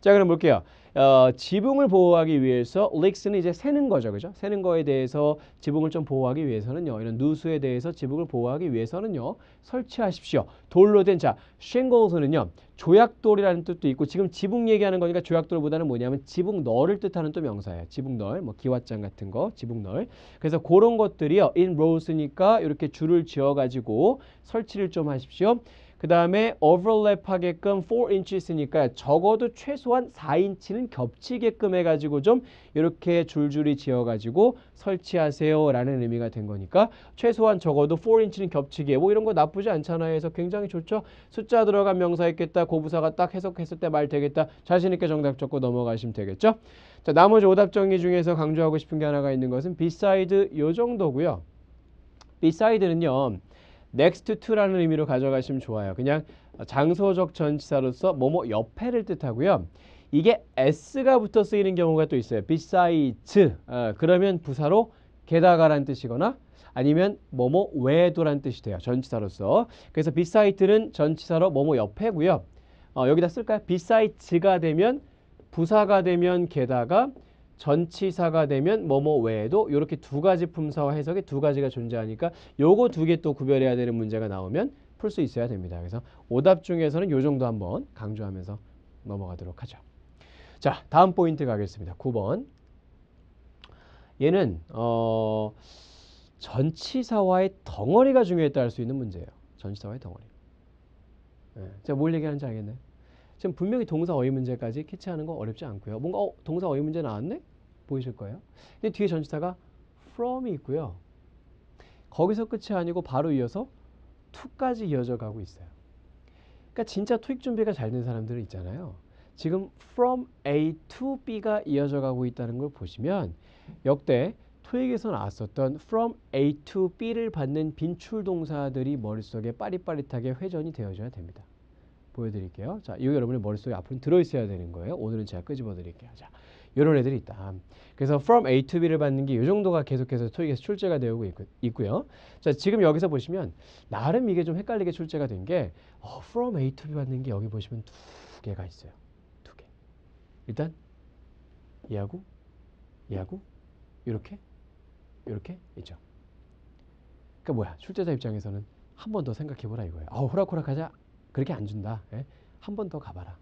자 그럼 볼게요. 어, 지붕을 보호하기 위해서 릭스는 이제 새는 거죠. 그죠? 새는 거에 대해서 지붕을 좀 보호하기 위해서는요. 이런 누수에 대해서 지붕을 보호하기 위해서는요. 설치하십시오. 돌로 된 자, 쉔골스는요. 조약돌이라는 뜻도 있고 지금 지붕 얘기하는 거니까 조약돌보다는 뭐냐면 지붕 널을 뜻하는 또 명사예요. 지붕 널, 뭐 기와장 같은 거, 지붕 널. 그래서 그런 것들이요. in rows니까 이렇게 줄을 지어 가지고 설치를 좀 하십시오. 그 다음에 overlap하게끔 4인치 c h 니까 적어도 최소한 4인치는 겹치게끔 해가지고 좀 이렇게 줄줄이 지어가지고 설치하세요 라는 의미가 된 거니까 최소한 적어도 4인치는 겹치게 뭐 이런 거 나쁘지 않잖아 해서 굉장히 좋죠 숫자 들어간 명사 있겠다 고부사가 딱 해석했을 때 말 되겠다 자신있게 정답 적고 넘어가시면 되겠죠 자 나머지 오답 정리 중에서 강조하고 싶은 게 하나가 있는 것은 beside 요 정도고요 beside는요 next to라는 의미로 가져가시면 좋아요. 그냥 장소적 전치사로서 뭐뭐 옆에를 뜻하고요. 이게 s가 붙어 쓰이는 경우가 또 있어요. besides 어, 그러면 부사로 게다가란 뜻이거나 아니면 뭐뭐 외도란 뜻이 돼요. 전치사로서. 그래서 beside는 전치사로 뭐뭐 옆에고요. 어, 여기다 쓸까요? besides가 되면 부사가 되면 게다가 전치사가 되면 뭐뭐 외에도 이렇게 두 가지 품사와 해석이 두 가지가 존재하니까 요거 두 개 또 구별해야 되는 문제가 나오면 풀 수 있어야 됩니다. 그래서 오답 중에서는 요 정도 한번 강조하면서 넘어가도록 하죠. 자, 다음 포인트 가겠습니다. 9번. 얘는 어, 전치사와의 덩어리가 중요했다 할 수 있는 문제예요. 전치사와의 덩어리. 네. 제가 뭘 얘기하는지 알겠네요 지금 분명히 동사 어휘 문제까지 캐치하는 거 어렵지 않고요. 뭔가 어, 동사 어휘 문제 나왔네? 보이실 거예요. 근데 뒤에 전치사가 from이 있고요. 거기서 끝이 아니고 바로 이어서 to까지 이어져 가고 있어요. 그러니까 진짜 토익 준비가 잘 된 사람들은 있잖아요. 지금 from A to B가 이어져 가고 있다는 걸 보시면 역대 토익에서 나왔었던 from A to B를 받는 빈출 동사들이 머릿속에 빠릿빠릿하게 회전이 되어져야 됩니다. 보여드릴게요. 자, 이거 여러분의 머릿속에 앞으로 들어있어야 되는 거예요. 오늘은 제가 끄집어 드릴게요. 자, 이런 애들이 있다. 그래서 from A to B를 받는 게 이 정도가 계속해서 토익에서 출제가 되고 있고, 요 자, 지금 여기서 보시면 나름 이게 좀 헷갈리게 출제가 된 게 어, from A to B 받는 게 여기 보시면 두 개가 있어요. 두 개. 일단 얘하고 얘하고 이렇게 이렇게 있죠. 그러니까 뭐야? 출제자 입장에서는 한 번 더 생각해 보라 이거예요. 아, 호락호락하자. 그렇게 안 준다. 예? 한 번 더 가봐라.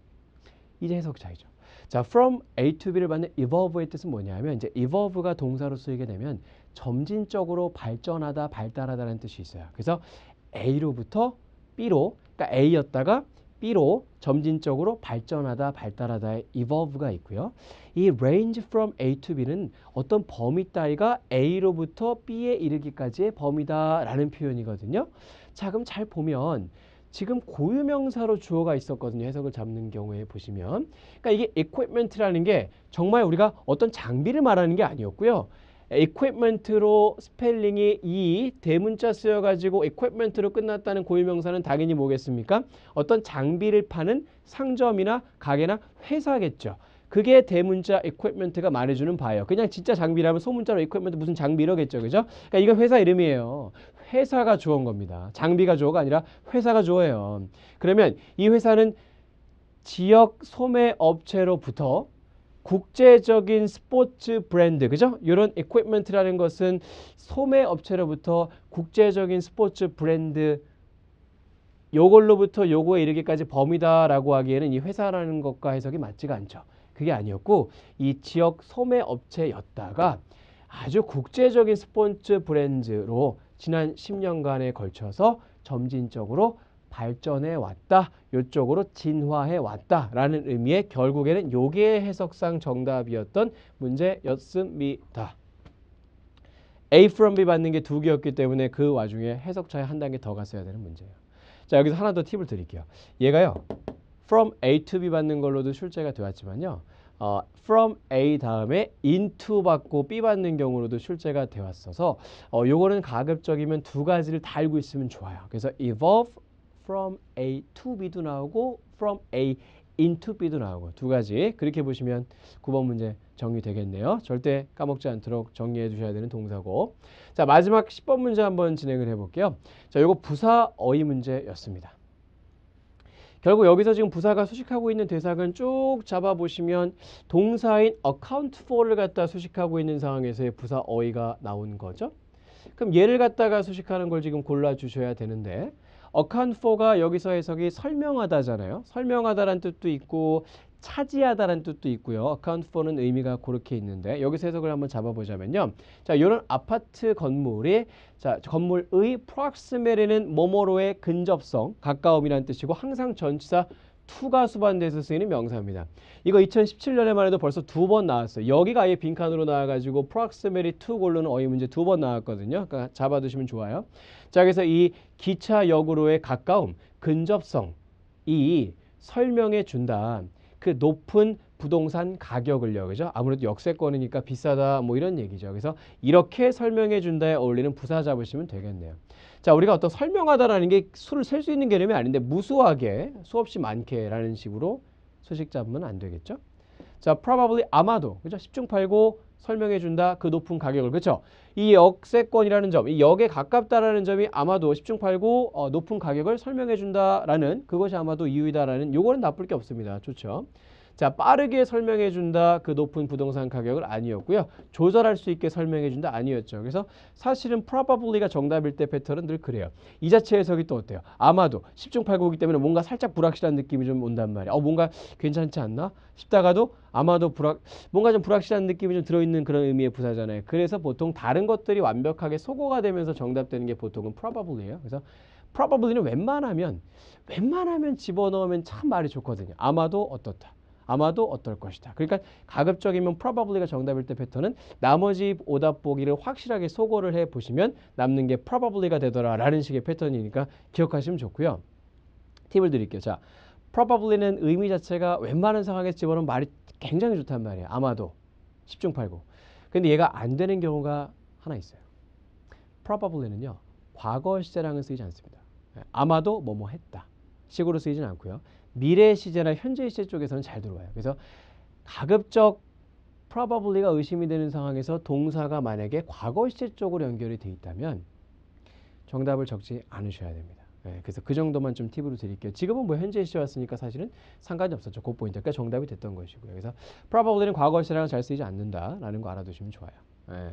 이제 해석 차이죠. 자, from A to B를 받는 evolve의 뜻은 뭐냐면 이제 evolve가 동사로 쓰이게 되면 점진적으로 발전하다, 발달하다라는 뜻이 있어요. 그래서 A로부터 B로, 그러니까 A였다가 B로 점진적으로 발전하다, 발달하다의 evolve가 있고요. 이 range from A to B는 어떤 범위 따위가 A로부터 B에 이르기까지의 범위다라는 표현이거든요. 자, 그럼 잘 보면 지금 고유명사로 주어가 있었거든요. 해석을 잡는 경우에 보시면. 그러니까 이게 equipment라는 게 정말 우리가 어떤 장비를 말하는 게 아니었고요. equipment로 스펠링이 이 대문자 쓰여가지고 equipment로 끝났다는 고유명사는 당연히 뭐겠습니까? 어떤 장비를 파는 상점이나 가게나 회사겠죠. 그게 대문자 equipment가 말해주는 바예요. 그냥 진짜 장비라면 소문자로 equipment 무슨 장비 이러겠죠. 그죠? 그러니까 이거 회사 이름이에요. 회사가 주어인 겁니다. 장비가 주어가 아니라 회사가 주어예요. 그러면 이 회사는 지역 소매 업체로부터 국제적인 스포츠 브랜드, 그죠? 이런 equipment라는 것은 소매 업체로부터 국제적인 스포츠 브랜드 요걸로부터 요거에 이르기까지 범위다라고 하기에는 이 회사라는 것과 해석이 맞지가 않죠. 그게 아니었고 이 지역 소매 업체였다가 아주 국제적인 스폰츠 브랜드로 지난 10년간에 걸쳐서 점진적으로 발전해 왔다. 이쪽으로 진화해 왔다라는 의미의 결국에는 요게 해석상 정답이었던 문제였습니다. A from B 받는 게 두 개였기 때문에 그 와중에 해석 차이 한 단계 더 갔어야 되는 문제예요. 자, 여기서 하나 더 팁을 드릴게요. 얘가요. from A to B 받는 걸로도 출제가 되었지만요. 어, from A 다음에 into 받고 B 받는 경우로도 출제가 되었어서 어, 요거는 가급적이면 두 가지를 다 알고 있으면 좋아요. 그래서 evolve from A to B도 나오고 from A into B도 나오고 두 가지 그렇게 보시면 9번 문제 정리되겠네요. 절대 까먹지 않도록 정리해 주셔야 되는 동사고 자 마지막 10번 문제 한번 진행을 해볼게요. 자 요거 부사 어휘 문제였습니다. 결국 여기서 지금 부사가 수식하고 있는 대상은 쭉 잡아보시면 동사인 account for를 갖다 수식하고 있는 상황에서의 부사 어휘가 나온 거죠. 그럼 얘를 갖다가 수식하는 걸 지금 골라주셔야 되는데 account for가 여기서 해석이 설명하다잖아요. 설명하다는 뜻도 있고 차지하다라는 뜻도 있고요. account for는 의미가 그렇게 있는데 여기서 해석을 한번 잡아보자면요. 자, 이런 아파트 건물이 자, 건물의 proximity는 뭐뭐로의 근접성, 가까움이라는 뜻이고 항상 전치사 투가 수반돼서 쓰이는 명사입니다. 이거 2017년에만 해도 벌써 두 번 나왔어요. 여기가 아예 빈칸으로 나와가지고 proximity to 골로는 어휘 문제 두 번 나왔거든요. 그러니까 잡아두시면 좋아요. 자, 그래서 이 기차역으로의 가까움, 근접성 이 설명해 준다. 그 높은 부동산 가격을요. 그죠? 아무래도 역세권이니까 비싸다 뭐 이런 얘기죠. 그래서 이렇게 설명해 준다에 어울리는 부사 잡으시면 되겠네요. 자, 우리가 어떤 설명하다라는 게 수를 셀 수 있는 개념이 아닌데 무수하게 수없이 많게라는 식으로 수식 잡으면 안 되겠죠? 자, probably 아마도 그죠? 10중 8고 설명해 준다. 그 높은 가격을. 그렇죠? 이 역세권이라는 점, 이 역에 가깝다라는 점이 아마도 10중 8구 어, 높은 가격을 설명해 준다라는 그것이 아마도 이유이다라는 요거는 나쁠 게 없습니다. 좋죠? 자, 빠르게 설명해 준다. 그 높은 부동산 가격을 아니었고요. 조절할 수 있게 설명해 준다. 아니었죠. 그래서 사실은 probably가 정답일 때 패턴은 늘 그래요. 이 자체 해석이 또 어때요? 아마도 10중 8구기 때문에 뭔가 살짝 불확실한 느낌이 좀 온단 말이에요 어, 뭔가 괜찮지 않나? 싶다가도 아마도 불확 뭔가 좀 불확실한 느낌이 좀 들어 있는 그런 의미의 부사잖아요. 그래서 보통 다른 것들이 완벽하게 소고가 되면서 정답되는 게 보통은 probably예요. 그래서 probably는 웬만하면 웬만하면 집어넣으면 참 말이 좋거든요. 아마도 어떻다. 아마도 어떨 것이다. 그러니까 가급적이면 probably가 정답일 때 패턴은 나머지 오답 보기를 확실하게 소거를 해 보시면 남는 게 probably가 되더라라는 식의 패턴이니까 기억하시면 좋고요. 팁을 드릴게요. 자, probably는 의미 자체가 웬만한 상황에 집어넣으면 말이 굉장히 좋단 말이에요. 아마도 10중 8구. 근데 얘가 안 되는 경우가 하나 있어요. probably는요. 과거 시제랑은 쓰이지 않습니다. 예, 아마도 뭐뭐 했다. 식으로 쓰이진 않고요. 미래 시제나 현재 시제 쪽에서는 잘 들어와요. 그래서 가급적 probably가 의심이 되는 상황에서 동사가 만약에 과거 시제 쪽으로 연결이 돼 있다면 정답을 적지 않으셔야 됩니다. 네, 그래서 그 정도만 좀 팁으로 드릴게요. 지금은 뭐 현재 시제 왔으니까 사실은 상관이 없었죠. 곧보인다 그러니까 정답이 됐던 것이고요. 그래서 probably는 과거 시제랑 잘 쓰이지 않는다라는 거 알아두시면 좋아요. 네.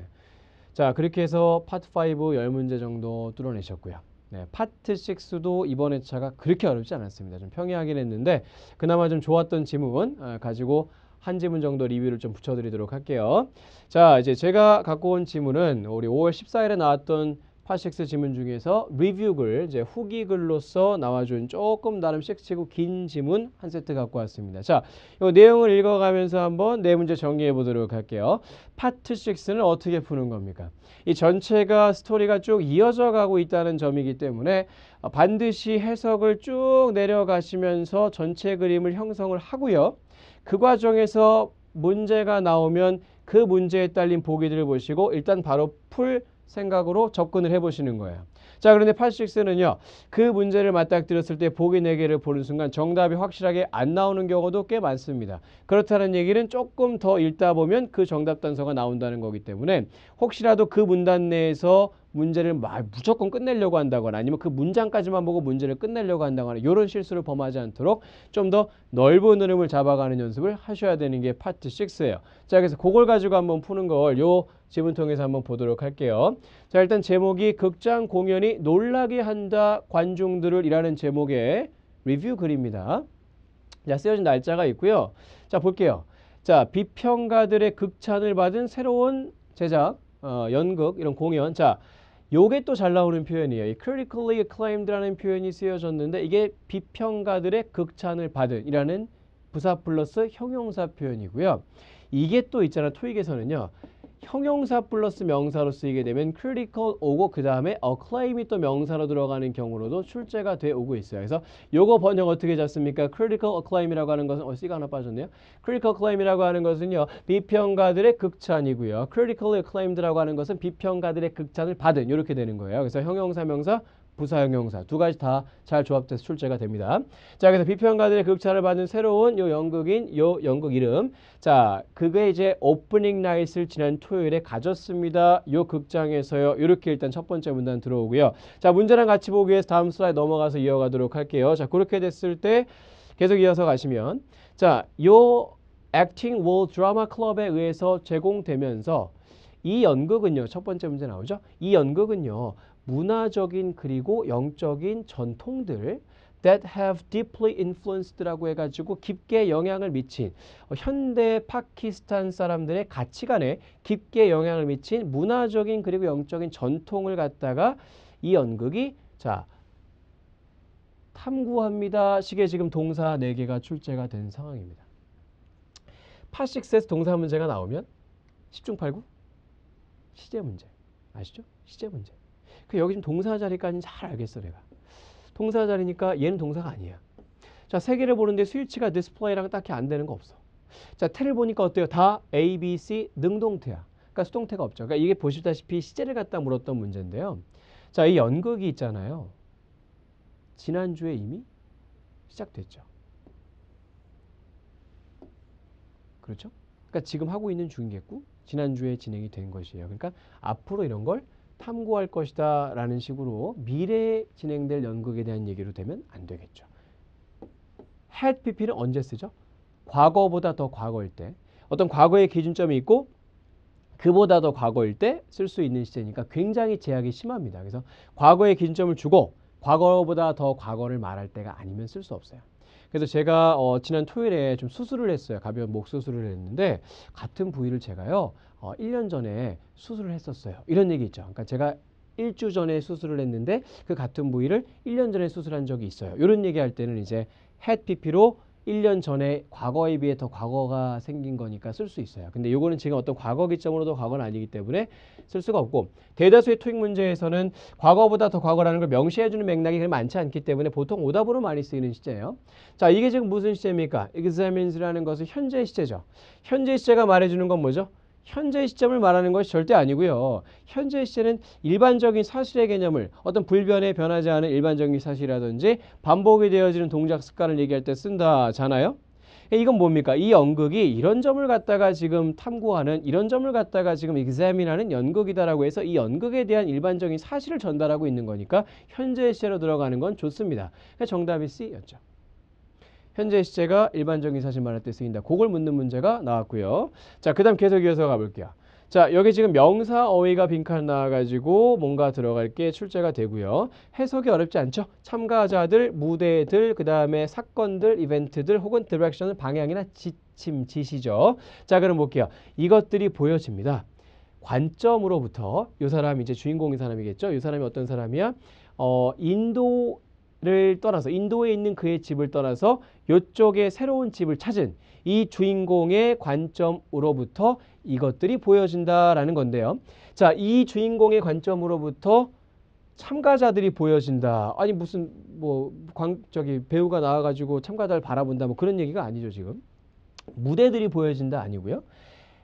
자 그렇게 해서 파트 5 10문제 정도 뚫어내셨고요. 네, 파트 6도 이번 회차가 그렇게 어렵지 않았습니다. 좀 평이하긴 했는데 그나마 좀 좋았던 지문 어, 가지고 한 지문 정도 리뷰를 좀 붙여드리도록 할게요. 자, 이제 제가 갖고 온 지문은 우리 5월 14일에 나왔던 파식스 지문 중에서 리뷰글 이제 후기 글로서 나와준 조금 나름 씩치고 긴 지문 한 세트 갖고 왔습니다. 자, 이 내용을 읽어가면서 한번 네 문제 정리해 보도록 할게요. 파트 6는 어떻게 푸는 겁니까? 이 전체가 스토리가 쭉 이어져 가고 있다는 점이기 때문에 반드시 해석을 쭉 내려가시면서 전체 그림을 형성을 하고요. 그 과정에서 문제가 나오면 그 문제에 딸린 보기들을 보시고 일단 바로 풀 생각으로 접근을 해보시는 거예요. 자 그런데 86세는요. 그 문제를 맞닥뜨렸을 때 보기 4개를 보는 순간 정답이 확실하게 안 나오는 경우도 꽤 많습니다. 그렇다는 얘기는 조금 더 읽다 보면 그 정답 단서가 나온다는 거기 때문에 혹시라도 그 문단 내에서 문제를 무조건 끝내려고 한다거나 아니면 그 문장까지만 보고 문제를 끝내려고 한다거나 이런 실수를 범하지 않도록 좀 더 넓은 흐름을 잡아가는 연습을 하셔야 되는 게 파트 6예요. 자 그래서 그걸 가지고 한번 푸는 걸요 지문 통해서 한번 보도록 할게요. 자 일단 제목이 극장 공연이 놀라게 한다 관중들을 이라는 제목의 리뷰 글입니다. 자 쓰여진 날짜가 있고요. 자 볼게요. 자 비평가들의 극찬을 받은 새로운 제작 어, 연극 이런 공연 자 요게 또 잘 나오는 표현이에요. 이 critically acclaimed라는 표현이 쓰여졌는데 이게 비평가들의 극찬을 받은 이라는 부사 플러스 형용사 표현이고요. 이게 또 있잖아 토익에서는요. 형용사 플러스 명사로 쓰이게 되면 critical 오고 그 다음에 acclaim이 또 명사로 들어가는 경우로도 출제가 돼 오고 있어요. 그래서 요거 번역 어떻게 잡습니까? critical acclaim이라고 하는 것은 어 C가 하나 빠졌네요. critical acclaim이라고 하는 것은요. 비평가들의 극찬이고요. critical acclaimed라고 하는 것은 비평가들의 극찬을 받은 이렇게 되는 거예요. 그래서 형용사 명사 부사형 용사 두 가지 다 잘 조합돼서 출제가 됩니다. 자 그래서 비평가들의 극찬을 받는 새로운 요 연극인 요 연극 이름 자 그게 이제 오프닝 나이잇를 지난 토요일에 가졌습니다. 요 극장에서요. 이렇게 일단 첫 번째 문단 들어오고요. 자 문제랑 같이 보기 위해서 다음 슬라이드 넘어가서 이어가도록 할게요. 자 그렇게 됐을 때 계속 이어서 가시면 자요 액팅 월 드라마 클럽에 의해서 제공되면서 이 연극은요. 첫 번째 문제 나오죠. 이 연극은요. 문화적인 그리고 영적인 전통들 that have deeply influenced라고 해가지고 깊게 영향을 미친 어, 현대 파키스탄 사람들의 가치관에 깊게 영향을 미친 문화적인 그리고 영적인 전통을 갖다가 이 연극이 자 탐구합니다 식의 지금 동사 4개가 출제가 된 상황입니다. 파식에서 동사 문제가 나오면 10중 8구 시제 문제 아시죠? 시제 문제 그 여기 지금 동사 자리까지는 잘 알겠어 내가. 동사 자리니까 얘는 동사가 아니야. 자, 세 개를 보는데 스위치가 디스플레이랑 딱히 안 되는 거 없어. 자, 테을 보니까 어때요? 다 A, B, C 능동태야. 그러니까 수동태가 없죠. 그러니까 이게 보시다시피 시제를 갖다 물었던 문제인데요. 자, 이 연극이 있잖아요. 지난주에 이미 시작됐죠. 그렇죠? 그러니까 지금 하고 있는 중이겠고 지난주에 진행이 된 것이에요. 그러니까 앞으로 이런 걸 탐구할 것이다 라는 식으로 미래에 진행될 연극에 대한 얘기로 되면 안 되겠죠. had pp는 언제 쓰죠? 과거보다 더 과거일 때 어떤 과거의 기준점이 있고 그보다 더 과거일 때 쓸 수 있는 시제니까 굉장히 제약이 심합니다. 그래서 과거의 기준점을 주고 과거보다 더 과거를 말할 때가 아니면 쓸 수 없어요. 그래서 제가 어, 지난 토요일에 좀 수술을 했어요. 가벼운 목 수술을 했는데 같은 부위를 제가요. 어, 1년 전에 수술을 했었어요. 이런 얘기 있죠. 그러니까 제가 1주 전에 수술을 했는데 그 같은 부위를 1년 전에 수술한 적이 있어요. 이런 얘기할 때는 이제 head PP로 1년 전에 과거에 비해 더 과거가 생긴 거니까 쓸 수 있어요. 근데 이거는 지금 어떤 과거 기점으로도 과거는 아니기 때문에 쓸 수가 없고 대다수의 토익 문제에서는 과거보다 더 과거라는 걸 명시해주는 맥락이 그렇게 많지 않기 때문에 보통 오답으로 많이 쓰이는 시제예요. 자 이게 지금 무슨 시제입니까? examines라는 것은 현재 시제죠. 현재 시제가 말해주는 건 뭐죠? 현재 시점을 말하는 것이 절대 아니고요. 현재 시제는 일반적인 사실의 개념을 어떤 불변에 변하지 않은 일반적인 사실이라든지 반복이 되어지는 동작 습관을 얘기할 때 쓴다잖아요. 예, 이건 뭡니까? 이 연극이 이런 점을 갖다가 지금 탐구하는 이런 점을 갖다가 지금 examin하는 연극이다라고 해서 이 연극에 대한 일반적인 사실을 전달하고 있는 거니까 현재 시제로 들어가는 건 좋습니다. 그러니까 정답이 C였죠. 현재 시제가 일반적인 사실 말할 때 쓰인다. 그걸 묻는 문제가 나왔고요. 자, 그 다음 계속 이어서 가볼게요. 자, 여기 지금 명사 어휘가 빈칸 나와가지고 뭔가 들어갈 게 출제가 되고요. 해석이 어렵지 않죠? 참가자들, 무대들, 그 다음에 사건들, 이벤트들, 혹은 디렉션은 방향이나 지침, 지시죠. 자, 그럼 볼게요. 이것들이 보여집니다. 관점으로부터 이 사람 이제 주인공인 사람이겠죠. 이 사람이 어떤 사람이야? 어, 인도 를 떠나서 인도에 있는 그의 집을 떠나서 이쪽에 새로운 집을 찾은 이 주인공의 관점으로부터 이것들이 보여진다라는 건데요. 자, 이 주인공의 관점으로부터 참가자들이 보여진다. 아니 무슨 뭐 광, 저기 배우가 나와가지고 참가자를 바라본다. 뭐 그런 얘기가 아니죠 지금. 무대들이 보여진다 아니고요.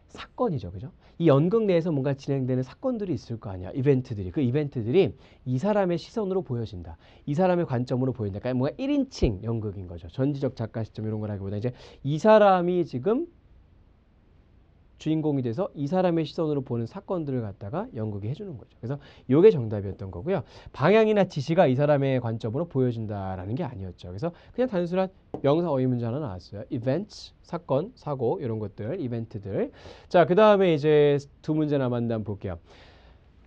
사건이죠, 그죠? 이 연극 내에서 뭔가 진행되는 사건들이 있을 거 아니야. 이벤트들이. 그 이벤트들이 이 사람의 시선으로 보여진다. 이 사람의 관점으로 보인다. 그러니까 뭔가 1인칭 연극인 거죠. 전지적 작가 시점 이런 걸 하기보다 이제 이 사람이 지금 주인공이 돼서 이 사람의 시선으로 보는 사건들을 갖다가 연극이 해주는 거죠. 그래서 요게 정답이었던 거고요. 방향이나 지시가 이 사람의 관점으로 보여진다라는 게 아니었죠. 그래서 그냥 단순한 명사 어휘 문제 하나 나왔어요. events, 사건, 사고 이런 것들, 이벤트들. 자, 그 다음에 이제 두 문제 남았나 볼게요.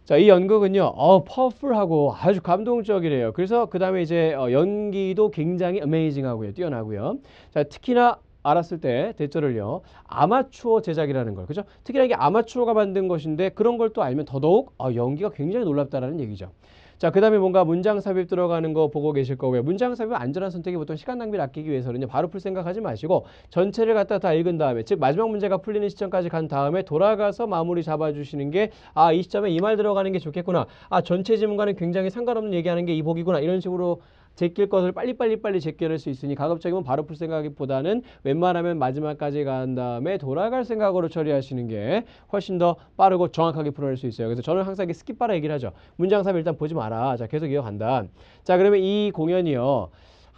자, 이 연극은요, 어, 퍼플하고 아주 감동적이래요. 그래서 그 다음에 이제 어, 연기도 굉장히 어메이징하고요, 뛰어나고요. 자, 특히나 알았을 때 대절을요 아마추어 제작이라는 걸 그죠 특히나 이게 아마추어가 만든 것인데 그런 걸 또 알면 더더욱 아, 연기가 굉장히 놀랍다라는 얘기죠 자, 그 다음에 뭔가 문장 삽입 들어가는 거 보고 계실 거고요. 문장 삽입 안전한 선택이 보통 시간 낭비를 아끼기 위해서는요. 바로 풀 생각하지 마시고 전체를 갖다 다 읽은 다음에 즉 마지막 문제가 풀리는 시점까지 간 다음에 돌아가서 마무리 잡아주시는 게 아, 이 시점에 이 말 들어가는 게 좋겠구나. 아, 전체 지문과는 굉장히 상관없는 얘기하는 게이 복이구나. 이런 식으로 제낄 것을 빨리빨리 빨리 제껴낼 수 있으니 가급적이면 바로 풀 생각보다는 웬만하면 마지막까지 간 다음에 돌아갈 생각으로 처리하시는 게 훨씬 더 빠르고 정확하게 풀어낼 수 있어요. 그래서 저는 항상 스킵바라 얘기를 하죠. 문장 3 일단 보지 마라. 자 계속 이어간다. 자 그러면 이 공연이요.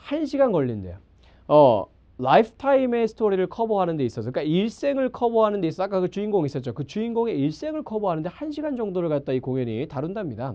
1시간 걸린대요. 어, 라이프타임의 스토리를 커버하는 데 있어서 그러니까 일생을 커버하는 데 있어서 아까 그 주인공 있었죠. 그 주인공의 일생을 커버하는 데 1시간 정도를 갖다 이 공연이 다룬답니다.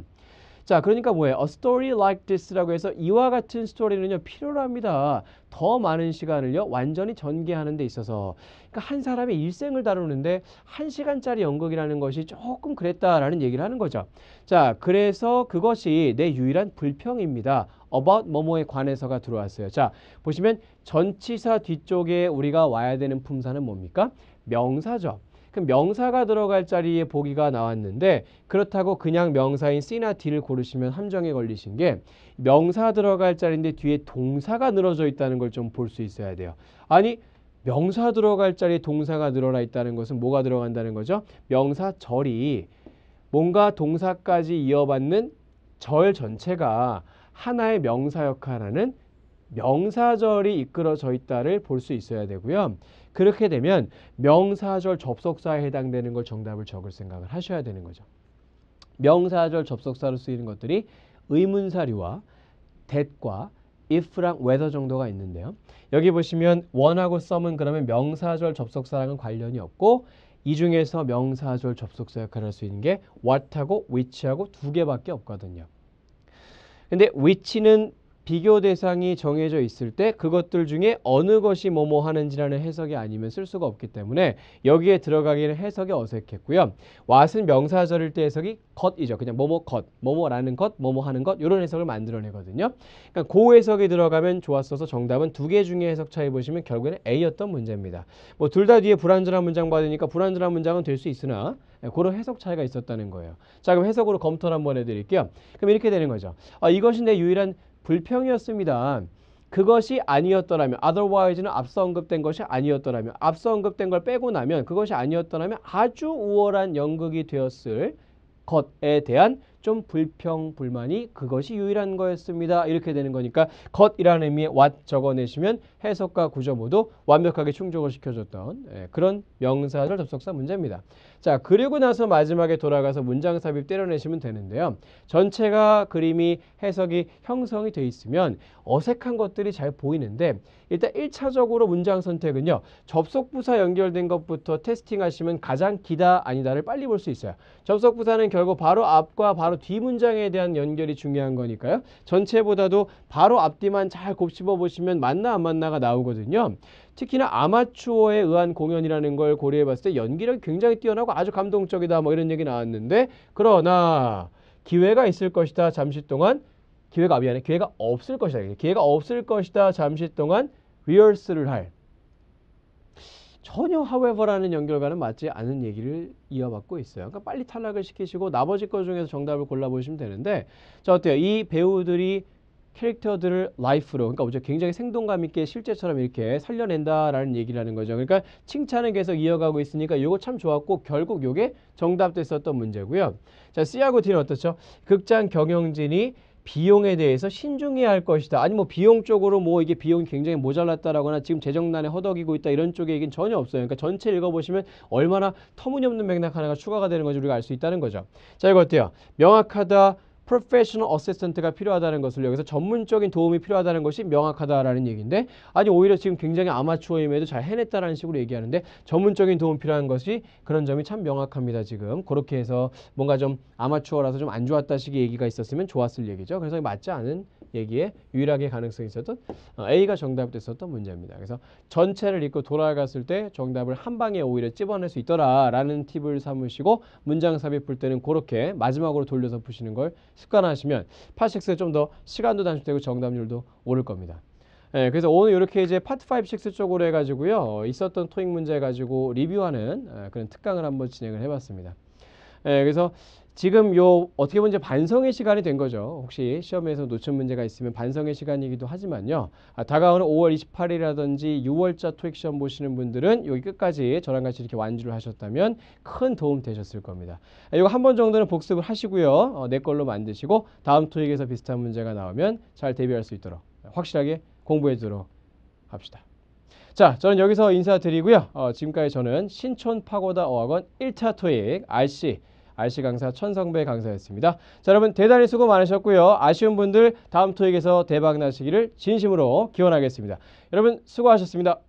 자, 그러니까 뭐예요? A story like this라고 해서 이와 같은 스토리는요, 필요로 합니다. 더 많은 시간을요, 완전히 전개하는 데 있어서. 그러니까 한 사람의 일생을 다루는데 한 시간짜리 연극이라는 것이 조금 그랬다라는 얘기를 하는 거죠. 자, 그래서 그것이 내 유일한 불평입니다. about 뭐뭐에 관해서가 들어왔어요. 자, 보시면 전치사 뒤쪽에 우리가 와야 되는 품사는 뭡니까? 명사죠. 그럼 명사가 들어갈 자리에 보기가 나왔는데 그렇다고 그냥 명사인 C나 D를 고르시면 함정에 걸리신 게 명사 들어갈 자리인데 뒤에 동사가 늘어져 있다는 걸 좀 볼 수 있어야 돼요. 아니 명사 들어갈 자리에 동사가 늘어나 있다는 것은 뭐가 들어간다는 거죠? 명사 절이 뭔가 동사까지 이어받는 절 전체가 하나의 명사 역할하는 명사절이 이끌어져 있다를 볼 수 있어야 되고요. 그렇게 되면 명사절 접속사에 해당되는 걸 정답을 적을 생각을 하셔야 되는 거죠. 명사절 접속사로 쓰이는 것들이 의문사류와 that과 if랑 whether 정도가 있는데요. 여기 보시면 원하고 썸은 그러면 명사절 접속사랑은 관련이 없고 이 중에서 명사절 접속사 역할을 할 수 있는 게 what하고 which하고 두 개밖에 없거든요. 근데 which는 비교 대상이 정해져 있을 때 그것들 중에 어느 것이 뭐뭐 하는지라는 해석이 아니면 쓸 수가 없기 때문에 여기에 들어가기는 해석이 어색했고요. 왓은 명사절일 때 해석이 것이죠. 그냥 뭐뭐 것, 뭐뭐라는 것, 뭐뭐 하는 것 이런 해석을 만들어내거든요. 그러니까 고 해석이 들어가면 좋았어서 정답은 두 개 중에 해석 차이 보시면 결국에는 A였던 문제입니다. 뭐 둘 다 뒤에 불안전한 문장 받으니까 불안전한 문장은 될 수 있으나 그런 예, 해석 차이가 있었다는 거예요. 자 그럼 해석으로 검토를 한번 해드릴게요. 그럼 이렇게 되는 거죠. 아, 이것이 내 유일한 불평이었습니다. 그것이 아니었더라면 otherwise는 앞서 언급된 것이 아니었더라면 앞서 언급된 걸 빼고 나면 그것이 아니었더라면 아주 우월한 연극이 되었을 것에 대한 좀 불평 불만이 그것이 유일한 거였습니다. 이렇게 되는 거니까 것이라는 의미의 what 적어내시면 해석과 구조 모두 완벽하게 충족을 시켜줬던 예, 그런 명사절 접속사 문제입니다. 자 그리고 나서 마지막에 돌아가서 문장 삽입 때려내시면 되는데요. 전체가 그림이 해석이 형성이 돼 있으면 어색한 것들이 잘 보이는데 일단 1차적으로 문장 선택은요. 접속부사 연결된 것부터 테스팅하시면 가장 기다 아니다를 빨리 볼 수 있어요. 접속부사는 결국 바로 앞과 바로 뒤 문장에 대한 연결이 중요한 거니까요. 전체보다도 바로 앞뒤만 잘 곱씹어 보시면 맞나 안 맞나가 하나가 나오거든요. 특히나 아마추어에 의한 공연이라는 걸 고려해 봤을 때 연기력이 굉장히 뛰어나고 아주 감동적이다 뭐 이런 얘기 나왔는데 그러나 기회가 있을 것이다 잠시 동안 기회가 아, 미안해 기회가 없을 것이다 기회가 없을 것이다 잠시 동안 리얼스를할 전혀 however라는 연결과는 맞지 않은 얘기를 이어받고 있어요. 그러니까 빨리 탈락을 시키시고 나머지 것 중에서 정답을 골라보시면 되는데 자 어때요? 이 배우들이 캐릭터들을 라이프로 그러니까 어제 굉장히 생동감 있게 실제처럼 이렇게 살려낸다라는 얘기라는 거죠. 그러니까 칭찬은 계속 이어가고 있으니까 이거 참 좋았고 결국 이게 정답됐었던 문제고요. 자, C하고 D는 어떻죠? 극장 경영진이 비용에 대해서 신중해야 할 것이다. 아니 뭐 비용 쪽으로 뭐 이게 비용이 굉장히 모자랐다라거나 지금 재정난에 허덕이고 있다 이런 쪽의 얘기는 전혀 없어요. 그러니까 전체 읽어보시면 얼마나 터무니없는 맥락 하나가 추가가 되는 건지 우리가 알 수 있다는 거죠. 자 이거 어때요? 명확하다. professional assistant가 필요하다는 것을 여기서 전문적인 도움이 필요하다는 것이 명확하다라는 얘기인데 아니 오히려 지금 굉장히 아마추어임에도 잘 해냈다라는 식으로 얘기하는데 전문적인 도움 필요한 것이 그런 점이 참 명확합니다 지금 그렇게 해서 뭔가 좀 아마추어라서 좀 안 좋았다 식의 얘기가 있었으면 좋았을 얘기죠 그래서 맞지 않은 얘기에 유일하게 가능성이 있었던 어, A가 정답됐었던 문제입니다 그래서 전체를 읽고 돌아갔을 때 정답을 한 방에 오히려 찝어낼 수 있더라라는 팁을 삼으시고 문장 삽입 풀 때는 그렇게 마지막으로 돌려서 푸시는 걸 습관화하시면 파트6 좀더 시간도 단축되고 정답률도 오를 겁니다. 예, 그래서 오늘 이렇게 이제 파트 5, 6 쪽으로 해가지고요. 어, 있었던 토익 문제 가지고 리뷰하는 어, 그런 특강을 한번 진행을 해봤습니다. 예, 그래서 지금 요 어떻게 보면 이제 반성의 시간이 된 거죠. 혹시 시험에서 놓친 문제가 있으면 반성의 시간이기도 하지만요. 아, 다가오는 5월 28일이라든지 6월자 토익 시험 보시는 분들은 여기 끝까지 저랑 같이 이렇게 완주를 하셨다면 큰 도움 되셨을 겁니다. 아, 이거 한 번 정도는 복습을 하시고요. 어, 내 걸로 만드시고 다음 토익에서 비슷한 문제가 나오면 잘 대비할 수 있도록 확실하게 공부해 두도록 합시다. 자, 저는 여기서 인사드리고요. 어, 지금까지 저는 신촌 파고다 어학원 1차 토익 RC RC 강사 천성배 강사였습니다. 자, 여러분 대단히 수고 많으셨고요. 아쉬운 분들 다음 토익에서 대박 나시기를 진심으로 기원하겠습니다. 여러분 수고하셨습니다.